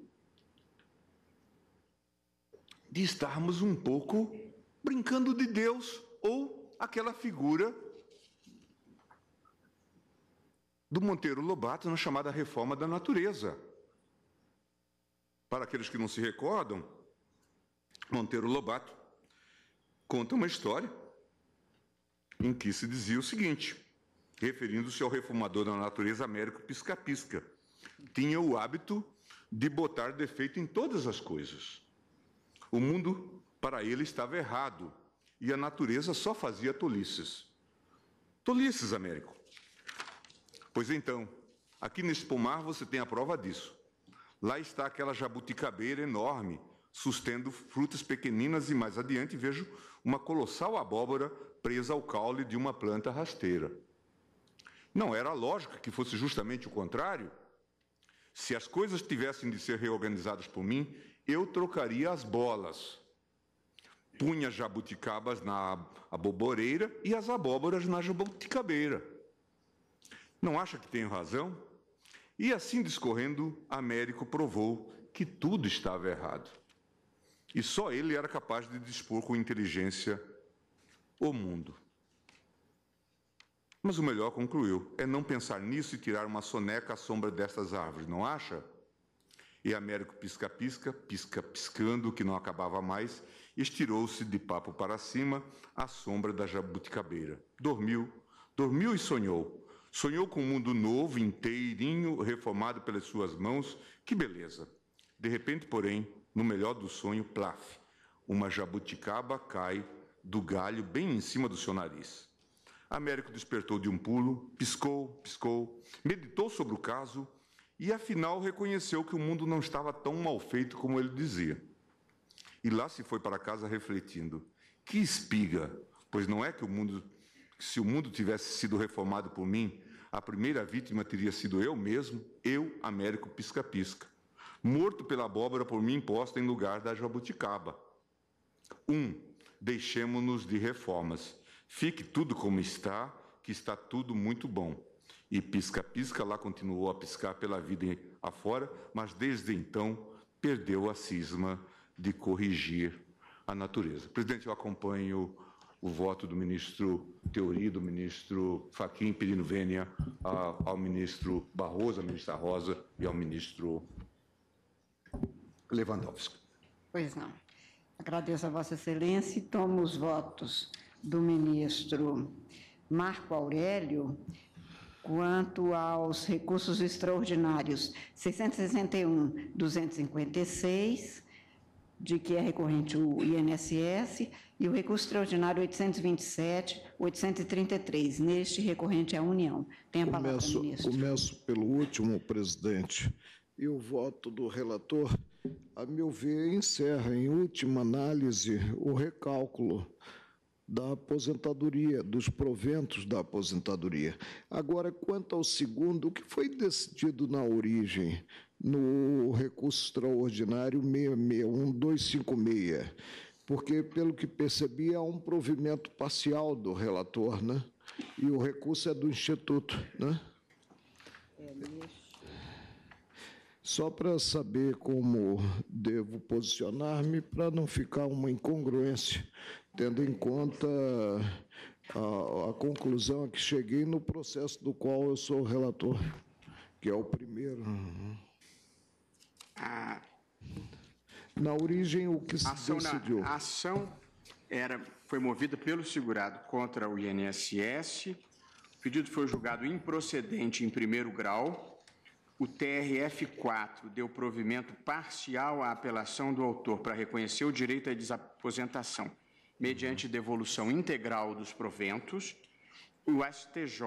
de estarmos um pouco brincando de Deus ou aquela figura do Monteiro Lobato na chamada reforma da natureza. Para aqueles que não se recordam, Monteiro Lobato conta uma história em que se dizia o seguinte, referindo-se ao reformador da natureza Américo Pisca-Pisca, tinha o hábito de botar defeito em todas as coisas. O mundo, para ele, estava errado e a natureza só fazia tolices. Tolices, Américo. Pois então, aqui nesse pomar você tem a prova disso. Lá está aquela jabuticabeira enorme, sustendo frutas pequeninas, e mais adiante vejo uma colossal abóbora presa ao caule de uma planta rasteira. Não era lógico que fosse justamente o contrário? Se as coisas tivessem de ser reorganizadas por mim, eu trocaria as bolas. Punha jabuticabas na aboboreira e as abóboras na jabuticabeira. Não acha que tenho razão? E assim discorrendo, Américo provou que tudo estava errado. E só ele era capaz de dispor com inteligência o mundo. Mas o melhor, concluiu, é não pensar nisso e tirar uma soneca à sombra destas árvores, não acha? E Américo pisca-pisca, pisca-piscando, que não acabava mais, estirou-se de papo para cima à sombra da jabuticabeira. Dormiu, dormiu e sonhou Sonhou com um mundo novo, inteirinho, reformado pelas suas mãos. Que beleza! De repente, porém, no melhor do sonho, plaf, uma jabuticaba cai do galho bem em cima do seu nariz. Américo despertou de um pulo, piscou, piscou, meditou sobre o caso e afinal reconheceu que o mundo não estava tão mal feito como ele dizia. E lá se foi para casa refletindo: que espiga! Pois não é que o mundo, se o mundo tivesse sido reformado por mim, a primeira vítima teria sido eu mesmo, eu, Américo Pisca-Pisca, morto pela abóbora por mim posta em lugar da jabuticaba. 1. Um, deixemos nos de reformas. Fique tudo como está, que está tudo muito bom. E pisca-pisca lá continuou a piscar pela vida afora, mas desde então perdeu a cisma de corrigir a natureza. Presidente, eu acompanho o voto do ministro Teori, do ministro Faquim pedindo vênia ao ministro Barroso, à ministra Rosa e ao ministro Lewandowski. Pois não. Agradeço a Vossa Excelência e tomo os votos do ministro Marco Aurélio quanto aos recursos extraordinários 661, 256 de que é recorrente o INSS, e o recurso extraordinário 827, 833. Neste recorrente é a União. Tem a palavra, começo, ministro. Começo pelo último, presidente. E o voto do relator, a meu ver, encerra, em última análise, o recálculo da aposentadoria, dos proventos da aposentadoria. Agora, quanto ao segundo, o que foi decidido na origem? no recurso extraordinário 661256, porque, pelo que percebi, há um provimento parcial do relator, né? E o recurso é do Instituto, né? Só para saber como devo posicionar-me, para não ficar uma incongruência, tendo em conta a, a conclusão a que cheguei no processo do qual eu sou relator, que é o primeiro. Né? a na origem o que se ação decidiu? Na, a ação era, foi movida pelo segurado contra o INSS, o pedido foi julgado improcedente em primeiro grau, o TRF4 deu provimento parcial à apelação do autor para reconhecer o direito à desaposentação mediante uhum. devolução integral dos proventos, o STJ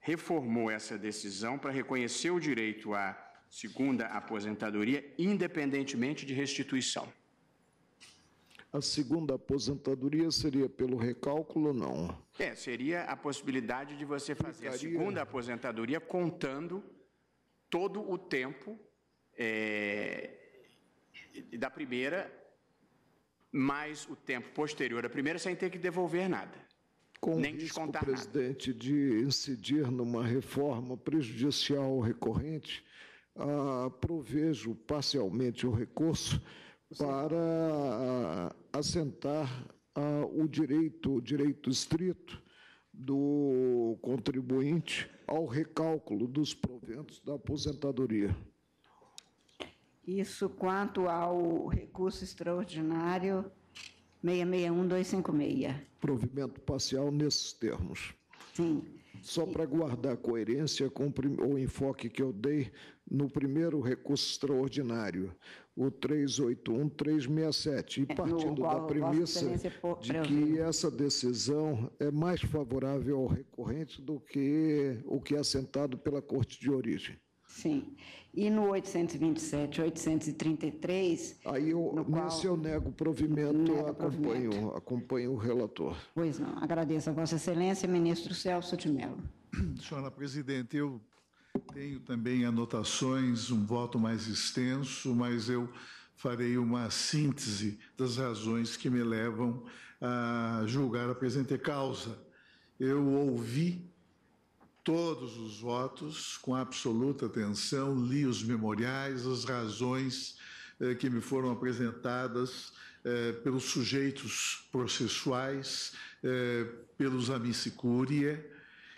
reformou essa decisão para reconhecer o direito à segunda aposentadoria, independentemente de restituição. A segunda aposentadoria seria pelo recálculo ou não? É, seria a possibilidade de você fazer Ficaria... a segunda aposentadoria contando todo o tempo é, da primeira, mais o tempo posterior à primeira, sem ter que devolver nada. Com nem risco, descontar presidente, nada. de incidir numa reforma prejudicial recorrente ah, provejo parcialmente o recurso para ah, assentar ah, o direito, direito estrito do contribuinte ao recálculo dos proventos da aposentadoria. Isso quanto ao recurso extraordinário 661256. Provimento parcial nesses termos. Sim. Só para guardar coerência com o enfoque que eu dei no primeiro recurso extraordinário, o 381-367, e é, partindo da premissa de que essa decisão é mais favorável ao recorrente do que o que é assentado pela corte de origem. Sim. E no 827, 833. Aí eu, nesse eu nego provimento, acompanho, provimento. acompanho o relator. Pois não. Agradeço a Vossa Excelência, ministro Celso de Mello. Senhora presidente, eu tenho também anotações, um voto mais extenso, mas eu farei uma síntese das razões que me levam a julgar a presente causa. Eu ouvi todos os votos com absoluta atenção, li os memoriais, as razões eh, que me foram apresentadas eh, pelos sujeitos processuais, eh, pelos curiae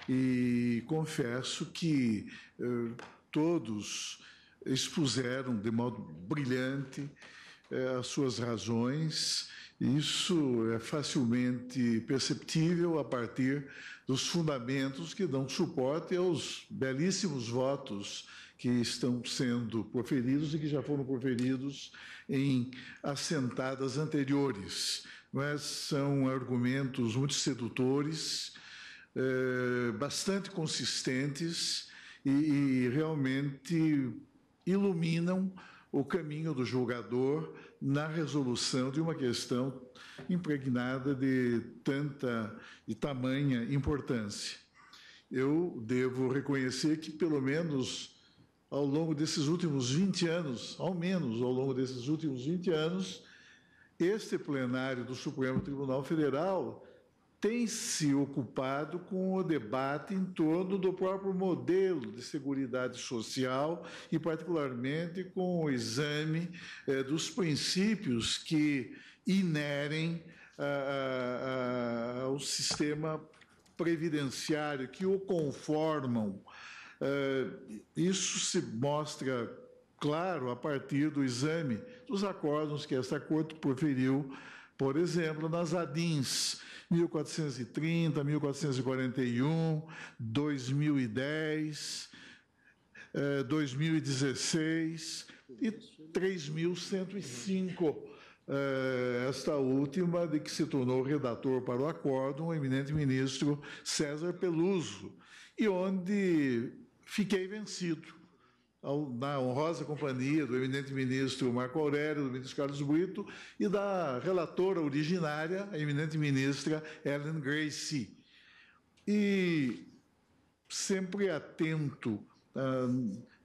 e confesso que eh, todos expuseram de modo brilhante eh, as suas razões. Isso é facilmente perceptível a partir dos fundamentos que dão suporte aos belíssimos votos que estão sendo proferidos e que já foram proferidos em assentadas anteriores. Mas é? são argumentos muito sedutores eh, bastante consistentes e, e realmente iluminam o caminho do julgador na resolução de uma questão impregnada de tanta e tamanha importância. Eu devo reconhecer que, pelo menos ao longo desses últimos 20 anos, ao menos ao longo desses últimos 20 anos, este plenário do Supremo Tribunal Federal tem se ocupado com o debate em torno do próprio modelo de segurança Social e, particularmente, com o exame eh, dos princípios que inerem ah, ah, ah, ao sistema previdenciário, que o conformam. isso se mostra claro a partir do exame dos acordos que esta Corte proferiu por exemplo, nas ADINs 1430, 1441, 2010, 2016 e 3105. Eh, eh, esta última, de que se tornou redator para o acórdão, o eminente ministro César Peluso, e onde fiquei vencido da honrosa companhia do eminente ministro Marco Aurélio, do ministro Carlos Brito e da relatora originária, a eminente ministra Ellen Gracie. E sempre atento, ah,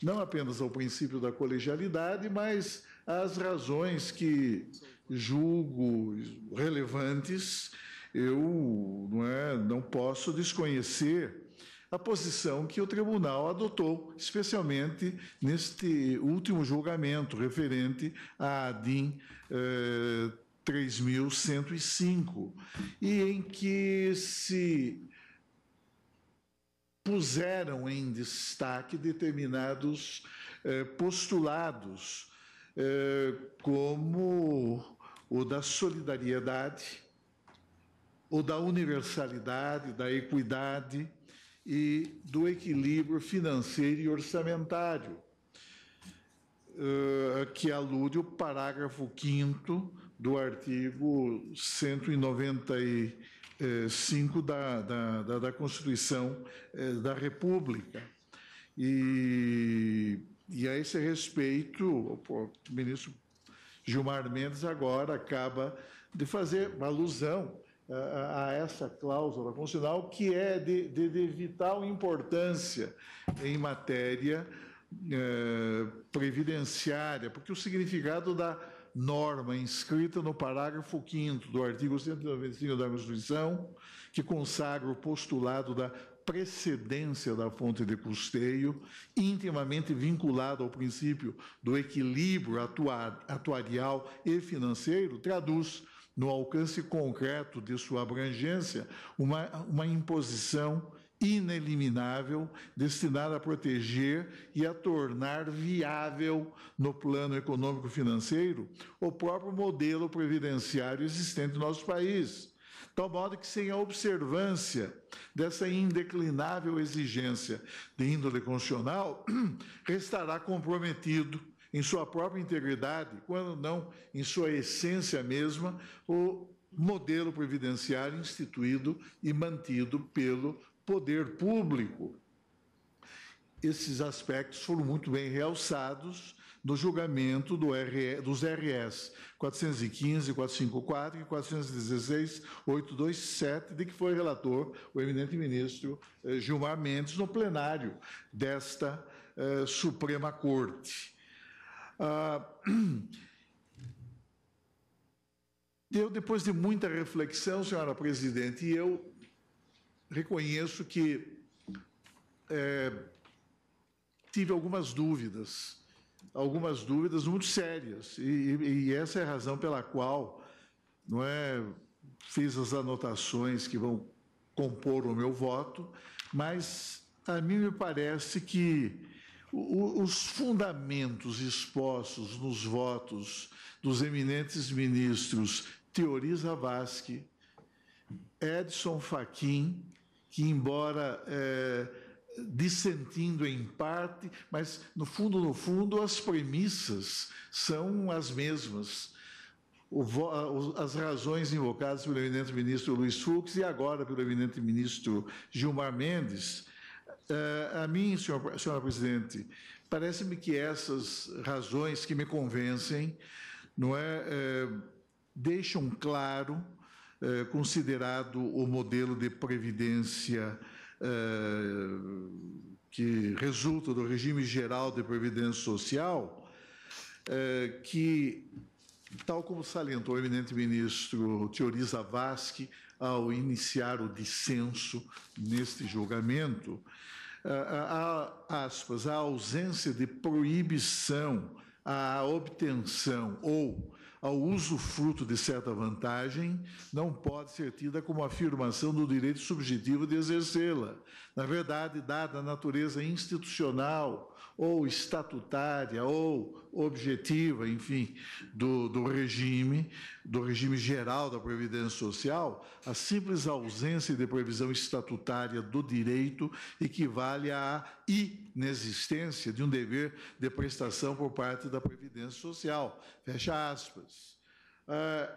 não apenas ao princípio da colegialidade, mas às razões que julgo relevantes, eu não, é, não posso desconhecer a posição que o tribunal adotou, especialmente neste último julgamento referente à ADIM. Eh, 3.105, e em que se puseram em destaque determinados eh, postulados, eh, como o da solidariedade, o da universalidade, da equidade, e do equilíbrio financeiro e orçamentário, eh, que alude o parágrafo 5 do artigo 195 da, da, da, da Constituição eh, da República. E, e a esse respeito, o ministro Gilmar Mendes agora acaba de fazer uma alusão a essa cláusula constitucional, que é de, de, de vital importância em matéria eh, previdenciária, porque o significado da norma inscrita no parágrafo 5 do artigo 195 da Constituição, que consagra o postulado da precedência da fonte de custeio, intimamente vinculado ao princípio do equilíbrio atuarial e financeiro, traduz no alcance concreto de sua abrangência, uma, uma imposição ineliminável destinada a proteger e a tornar viável no plano econômico financeiro o próprio modelo previdenciário existente no nosso país. Tal modo que, sem a observância dessa indeclinável exigência de índole constitucional, restará comprometido em sua própria integridade, quando não em sua essência mesma, o modelo previdenciário instituído e mantido pelo poder público. Esses aspectos foram muito bem realçados no julgamento do dos RS 415, 454 e 416, 827, de que foi relator o eminente ministro eh, Gilmar Mendes no plenário desta eh, Suprema Corte. Ah, eu, depois de muita reflexão, senhora presidente, eu reconheço que é, tive algumas dúvidas, algumas dúvidas muito sérias, e, e essa é a razão pela qual não é, fiz as anotações que vão compor o meu voto, mas a mim me parece que os fundamentos expostos nos votos dos eminentes ministros Teoriza Vasque, Edson Fachin, que embora é, dissentindo em parte, mas no fundo, no fundo, as premissas são as mesmas. O, as razões invocadas pelo eminente ministro Luiz Fux e agora pelo eminente ministro Gilmar Mendes Uh, a mim, senhor, senhora presidente, parece-me que essas razões que me convencem, não é, uh, deixam claro, uh, considerado o modelo de previdência que resulta do regime geral de previdência social, que, tal como salientou o eminente ministro Teori Zavascki ao iniciar o dissenso neste julgamento, a, ah, ah, aspas, a ausência de proibição à obtenção ou ao usufruto de certa vantagem não pode ser tida como afirmação do direito subjetivo de exercê-la. Na verdade, dada a natureza institucional ou estatutária ou objetiva, enfim, do, do regime, do regime geral da Previdência Social, a simples ausência de previsão estatutária do direito equivale à inexistência de um dever de prestação por parte da Previdência Social. Fecha aspas. Ah,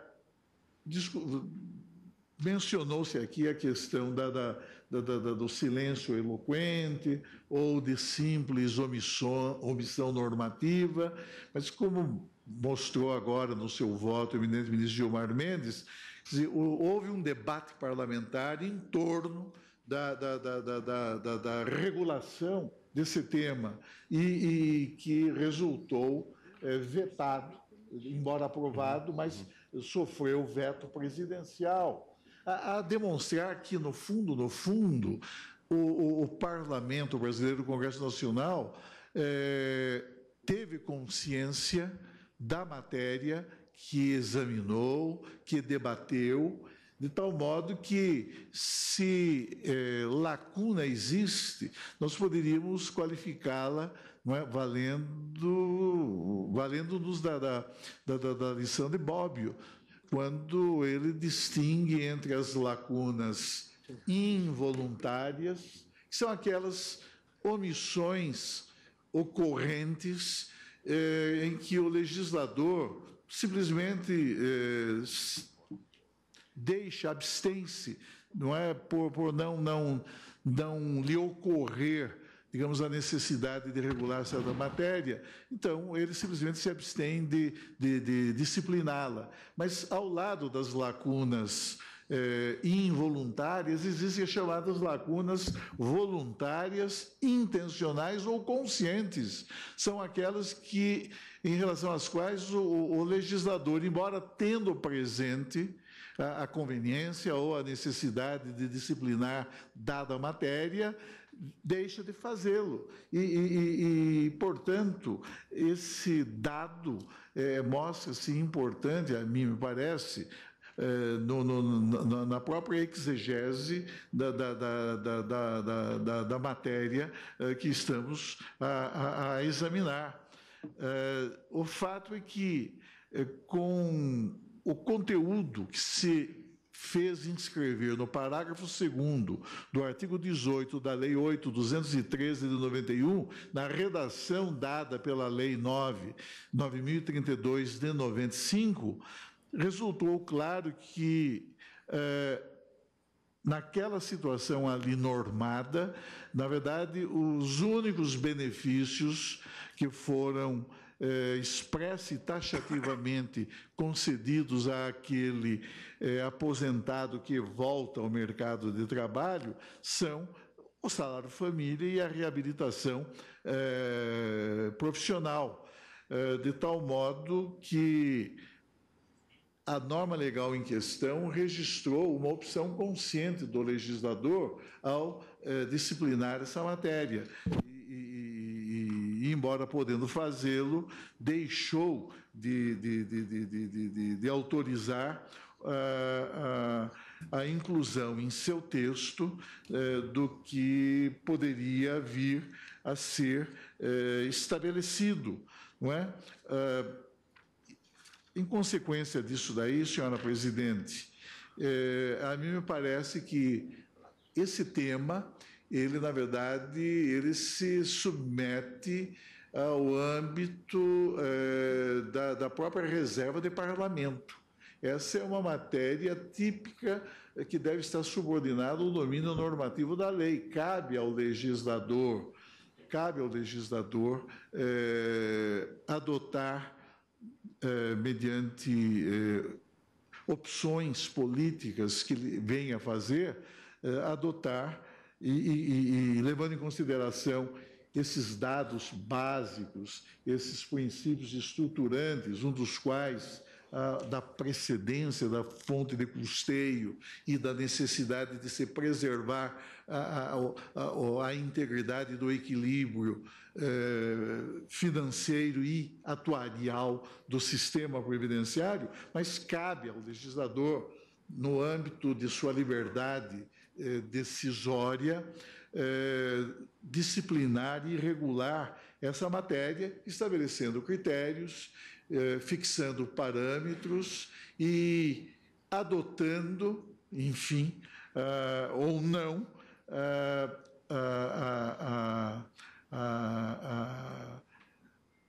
mencionou-se aqui a questão da, da do, do silêncio eloquente ou de simples omissão, omissão normativa, mas como mostrou agora no seu voto o eminente ministro Gilmar Mendes, houve um debate parlamentar em torno da, da, da, da regulação desse tema e, e que resultou é, vetado, embora aprovado, mas sofreu veto presidencial a, a demonstrar que, no fundo, no fundo, o, o, o parlamento brasileiro, o Congresso Nacional, é, teve consciência da matéria que examinou, que debateu, de tal modo que, se é, lacuna existe, nós poderíamos qualificá-la é, valendo, valendo-nos da, da, da, da lição de Bóbio, quando ele distingue entre as lacunas involuntárias, que são aquelas omissões ocorrentes eh, em que o legislador simplesmente eh, deixa, abstém-se, não é por, por não, não, não lhe ocorrer digamos, a necessidade de regular certa matéria, então ele simplesmente se abstém de, de, de discipliná-la. Mas ao lado das lacunas eh, involuntárias, existem as chamadas lacunas voluntárias, intencionais ou conscientes. São aquelas que, em relação às quais o, o legislador, embora tendo presente a, a, conveniência ou a necessidade de disciplinar dada matéria, deixa de fazê-lo. E, e, e, portanto, esse dado é, mostra-se assim, importante, a mim me parece, é, no, no, na própria exegese da, da, da, da matéria é, que estamos a, a, a examinar. É, o fato é que, é, com o conteúdo que se fez inscrever no parágrafo 2 do artigo 18 da Lei 8.213 de 91, na redação dada pela Lei 9, 9.032 de 95, resultou claro que. É, naquela situação ali normada, na verdade, os únicos benefícios que foram eh, expressa e taxativamente concedidos àquele eh, aposentado que volta ao mercado de trabalho são o salário família e a reabilitação eh, profissional, eh, de tal modo que a norma legal em questão registrou uma opção consciente do legislador ao eh, disciplinar essa matéria embora podendo fazê-lo, deixou de, de, de, de autorizar a, ah, a, ah, a, inclusão em seu texto eh, do que poderia vir a ser eh, estabelecido. Não é? Ah, em consequência disso daí, senhora presidente, eh, a mim me parece que esse tema ele, na verdade, ele se submete ao âmbito eh, da, da própria reserva de parlamento. Essa é uma matéria típica que deve estar subordinada ao domínio normativo da lei. Cabe ao legislador, cabe ao legislador eh, adotar, eh, mediante opções políticas que venha a fazer, adotar e, e, e levando em consideração esses dados básicos, esses princípios estruturantes, um dos quais ah, da precedência da fonte de custeio e da necessidade de se preservar a, a, a, a integridade do equilíbrio eh, financeiro e atuarial do sistema previdenciário, mas cabe ao legislador, no âmbito de sua liberdade é, decisória, é, disciplinar e regular essa matéria, estabelecendo critérios, é, fixando parâmetros e adotando, enfim, ou não,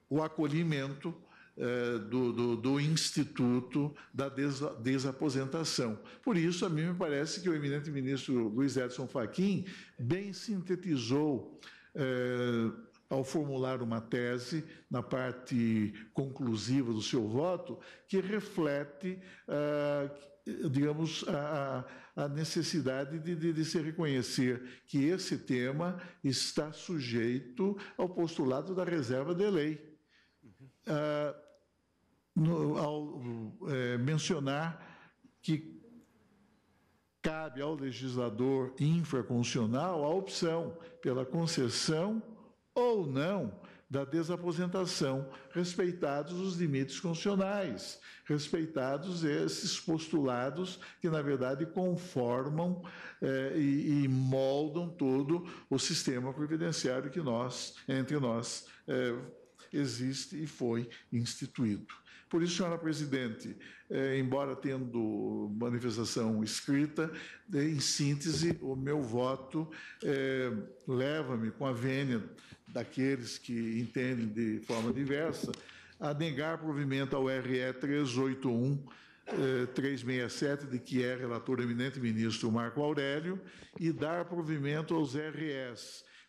o acolhimento eh, do, do, do, Instituto da des, Desaposentação. Por isso, a mim me parece que o eminente ministro Luiz Edson Fachin bem sintetizou eh, ao formular uma tese na parte conclusiva do seu voto que reflete eh, digamos, a, a necessidade de, de, de, se reconhecer que esse tema está sujeito ao postulado da reserva de lei. Uhum. Uh, no, ao é, mencionar que cabe ao legislador infraconstitucional a opção pela concessão ou não da desaposentação, respeitados os limites constitucionais, respeitados esses postulados que, na verdade, conformam eh, e, e, moldam todo o sistema previdenciário que nós, entre nós, eh, existe e foi instituído. Por isso, senhora presidente, é, embora tendo manifestação escrita, é, em síntese, o meu voto é, leva-me com a vênia daqueles que entendem de forma diversa a negar provimento ao RE 381 367, de que é relator eminente ministro Marco Aurélio, e dar provimento aos RS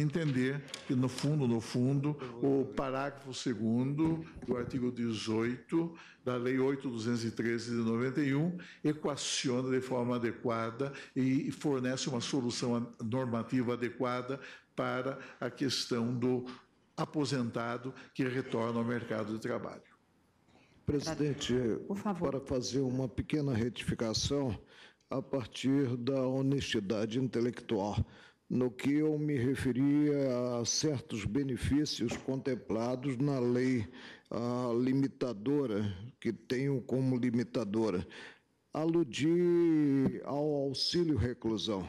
entender que, no fundo, no fundo, o parágrafo 2 do artigo 18 da Lei 8.213 de 91 equaciona de forma adequada e fornece uma solução normativa adequada para a questão do aposentado que retorna ao mercado de trabalho. Presidente, para fazer uma pequena retificação a partir da honestidade intelectual no que eu me referia a certos benefícios contemplados na lei limitadora, que tenho como limitadora. Aludi ao auxílio reclusão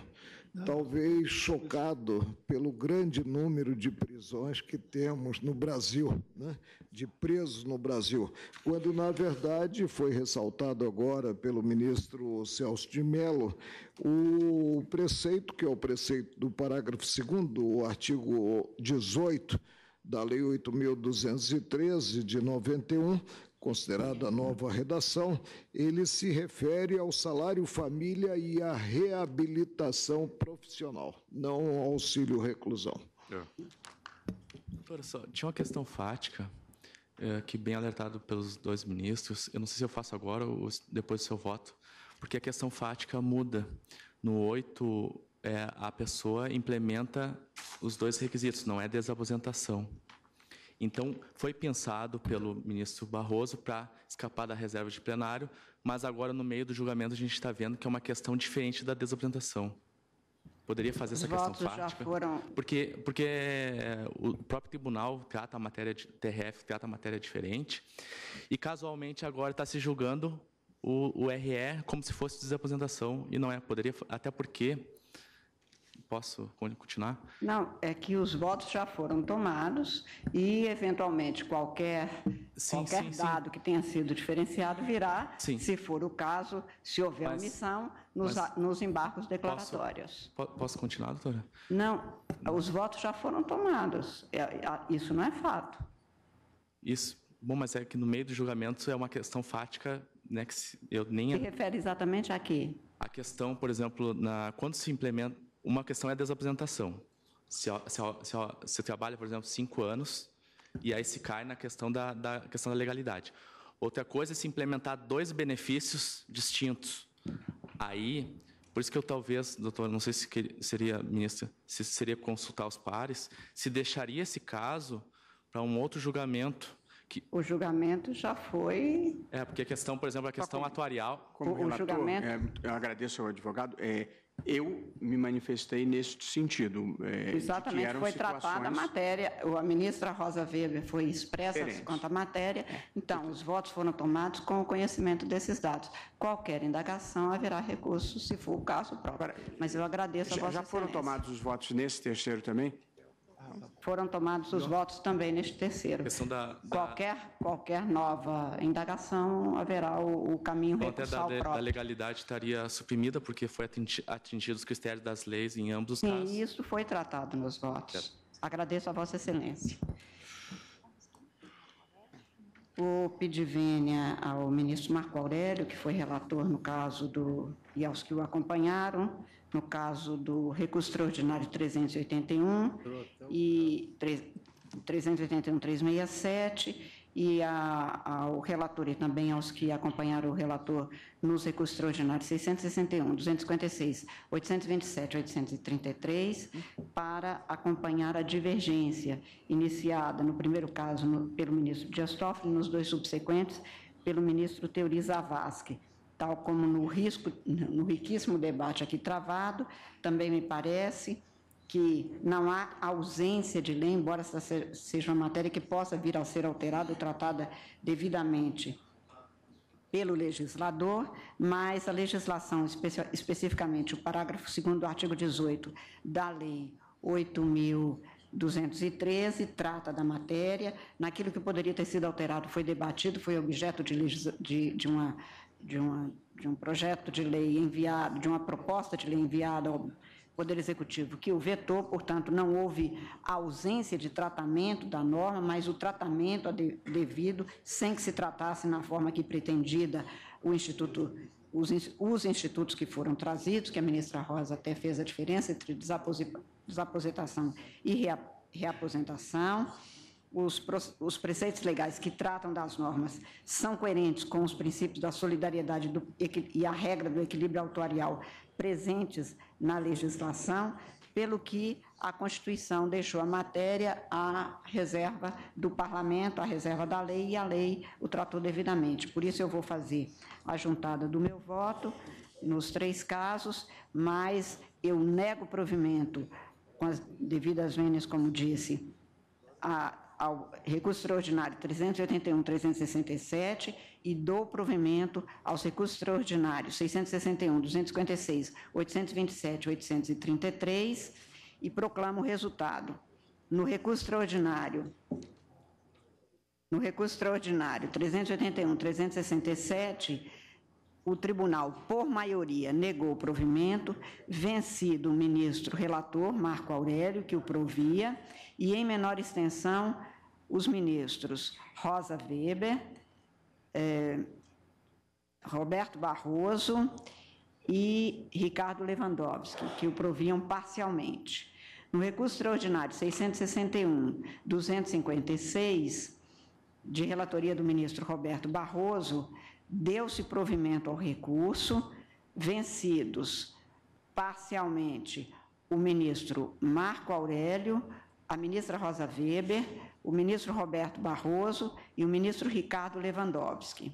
talvez chocado pelo grande número de prisões que temos no Brasil, né? de presos no Brasil, quando, na verdade, foi ressaltado agora pelo ministro Celso de Mello, o preceito, que é o preceito do parágrafo 2 do artigo 18 da Lei 8.213 de 91, considerada nova redação, ele se refere ao salário família e à reabilitação profissional, não ao auxílio reclusão. É. Olha só, tinha uma questão fática é, que bem alertado pelos dois ministros. Eu não sei se eu faço agora ou depois do seu voto, porque a questão fática muda. No 8, é, a pessoa implementa os dois requisitos, não é desaposentação. Então, foi pensado pelo ministro Barroso para escapar da reserva de plenário, mas agora, no meio do julgamento, a gente está vendo que é uma questão diferente da desapresentação. Poderia fazer Os essa questão fática? Foram... Porque, porque eh, o próprio tribunal trata a matéria, de, TRF trata a matéria diferente, e casualmente agora está se julgando o, o RE como se fosse desapresentação, e não é. Poderia, até porque Posso continuar? Não, é que os votos já foram tomados e, eventualmente, qualquer, sim, qualquer sim, dado sim. que tenha sido diferenciado virá, se for o caso, se houver mas, omissão, nos, nos embargos declaratórios. Posso, posso continuar, doutora? Não, os votos já foram tomados. É, é, isso não é fato. Isso, Bom, mas é que no meio do julgamento é uma questão fática, né? Que eu nem. Se refere exatamente a quê? A questão, por exemplo, na quando se implementa uma questão é a desapresentação. Se, se, se, se trabalha, por exemplo, cinco anos, e aí se cai na questão da, da questão da legalidade. Outra coisa é se implementar dois benefícios distintos. Aí, por isso que eu talvez, doutor, não sei se seria, ministra, se seria consultar os pares, se deixaria esse caso para um outro julgamento. Que... O julgamento já foi. É, porque a questão, por exemplo, a questão atuarial. Como o, relator, julgamento... É, eu agradeço ao advogado. É, eu me manifestei neste sentido. É, Exatamente, foi tratada a matéria, a ministra Rosa Weber foi expressa quanto à matéria, é. então os votos foram tomados com o conhecimento desses dados. Qualquer indagação haverá recurso, se for o caso próprio. Mas eu agradeço a já, vossa Já foram tomados os votos nesse terceiro também? foram tomados os votos também neste terceiro. Da, da... Qualquer, qualquer nova indagação haverá o, o caminho então, recursal da, próprio. da legalidade estaria suprimida porque foi atingidos os critérios das leis em ambos os Sim, casos. Sim, isso foi tratado nos votos. Agradeço a Vossa Excelência. O vênia ao ministro Marco Aurélio, que foi relator no caso do e aos que o acompanharam, no caso do recurso extraordinário 381 e 381-367 e a, ao relator e também aos que acompanharam o relator nos recursos extraordinários 661, 256, 827, 833 para acompanhar a divergência iniciada no primeiro caso no, pelo ministro Dias Toffoli, nos dois subsequentes pelo ministro Teori Zavascki tal como no, risco, no riquíssimo debate aqui travado, também me parece que não há ausência de lei, embora essa seja uma matéria que possa vir a ser alterada ou tratada devidamente pelo legislador, mas a legislação, especi especificamente o parágrafo 2 do artigo 18 da Lei 8.213, trata da matéria, naquilo que poderia ter sido alterado foi debatido, foi objeto de, de, de uma de, uma, de um projeto de lei enviado, de uma proposta de lei enviada ao Poder Executivo, que o vetou, portanto, não houve ausência de tratamento da norma, mas o tratamento devido, sem que se tratasse na forma que pretendida o Instituto os, institutos que foram trazidos, que a ministra Rosa até fez a diferença entre desaposentação e reaposentação os, os preceitos legais que tratam das normas são coerentes com os princípios da solidariedade do, e a regra do equilíbrio autorial presentes na legislação, pelo que a Constituição deixou a matéria à reserva do Parlamento, à reserva da lei, e a lei o tratou devidamente. Por isso, eu vou fazer a juntada do meu voto nos três casos, mas eu nego provimento com as devidas vênias, como disse, a ao recurso extraordinário 381, 367 e dou provimento aos recursos extraordinários 661, 256, 827, 833 e proclamo o resultado. No recurso extraordinário no recurso extraordinário 381, 367 o tribunal, por maioria, negou o provimento, vencido o ministro relator, Marco Aurélio, que o provia, e, em menor extensão, os ministros Rosa Weber, é, Roberto Barroso e Ricardo Lewandowski, que o proviam parcialmente. No recurso extraordinário 661, 256, de relatoria do ministro Roberto Barroso, deu-se provimento ao recurso, vencidos parcialmente o ministro Marco Aurélio, a ministra Rosa Weber, o ministro Roberto Barroso e o ministro Ricardo Lewandowski.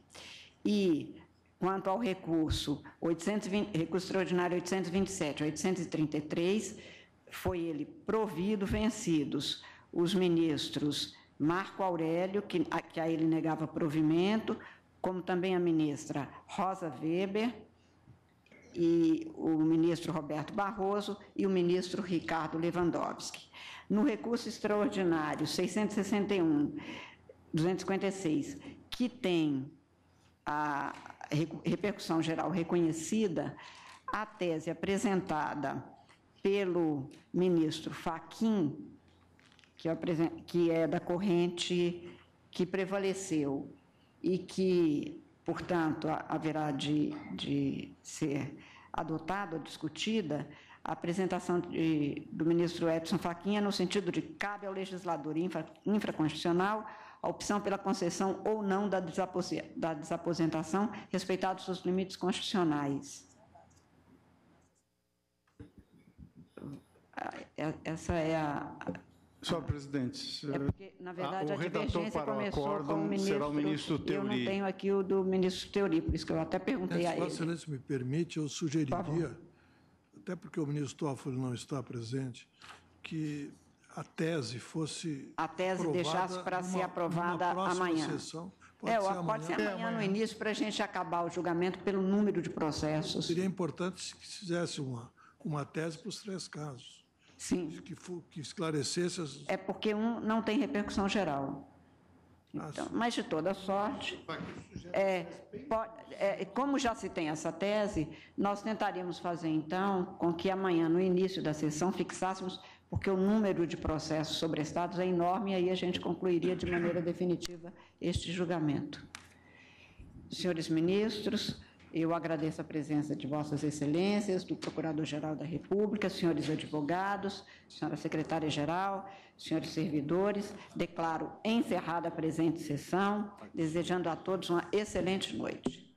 E quanto ao recurso 820, recurso extraordinário 827, 833, foi ele provido vencidos os ministros Marco Aurélio, que a, que a ele negava provimento, como também a ministra Rosa Weber e o ministro Roberto Barroso e o ministro Ricardo Lewandowski. No recurso extraordinário 661 256, que tem a repercussão geral reconhecida, a tese apresentada pelo ministro Faquim, é que é da corrente que prevaleceu e que, portanto, haverá de, de ser adotada ou discutida, a apresentação de, do ministro Edson é no sentido de cabe ao legislador infra, infraconstitucional a opção pela concessão ou não da, desapose, da desaposentação, respeitados os limites constitucionais. Ah, é, essa é a. Só, presidente. É porque, na verdade, a, a divergência começou acórdão, com o ministro. Será o ministro Teori. Eu não tenho aqui o do ministro Teori, por isso que eu até perguntei a ele. Se me permite, eu sugeriria até porque o ministro Toffoli não está presente, que a tese fosse. A tese deixasse para ser aprovada amanhã. Sessão. Pode é, ser amanhã. pode ser amanhã, é, amanhã no início, para a gente acabar o julgamento pelo número de processos. Seria importante se fizesse uma, uma tese para os três casos. Sim. Que, que esclarecesse as. É porque um não tem repercussão geral. Então, mas de toda sorte, é, pode, é, como já se tem essa tese, nós tentaríamos fazer então com que amanhã, no início da sessão, fixássemos, porque o número de processos sobre estados é enorme e aí a gente concluiria de maneira definitiva este julgamento. Senhores ministros, eu agradeço a presença de Vossas Excelências, do Procurador-Geral da República, senhores advogados, senhora secretária-geral, senhores servidores. Declaro encerrada a presente sessão, desejando a todos uma excelente noite.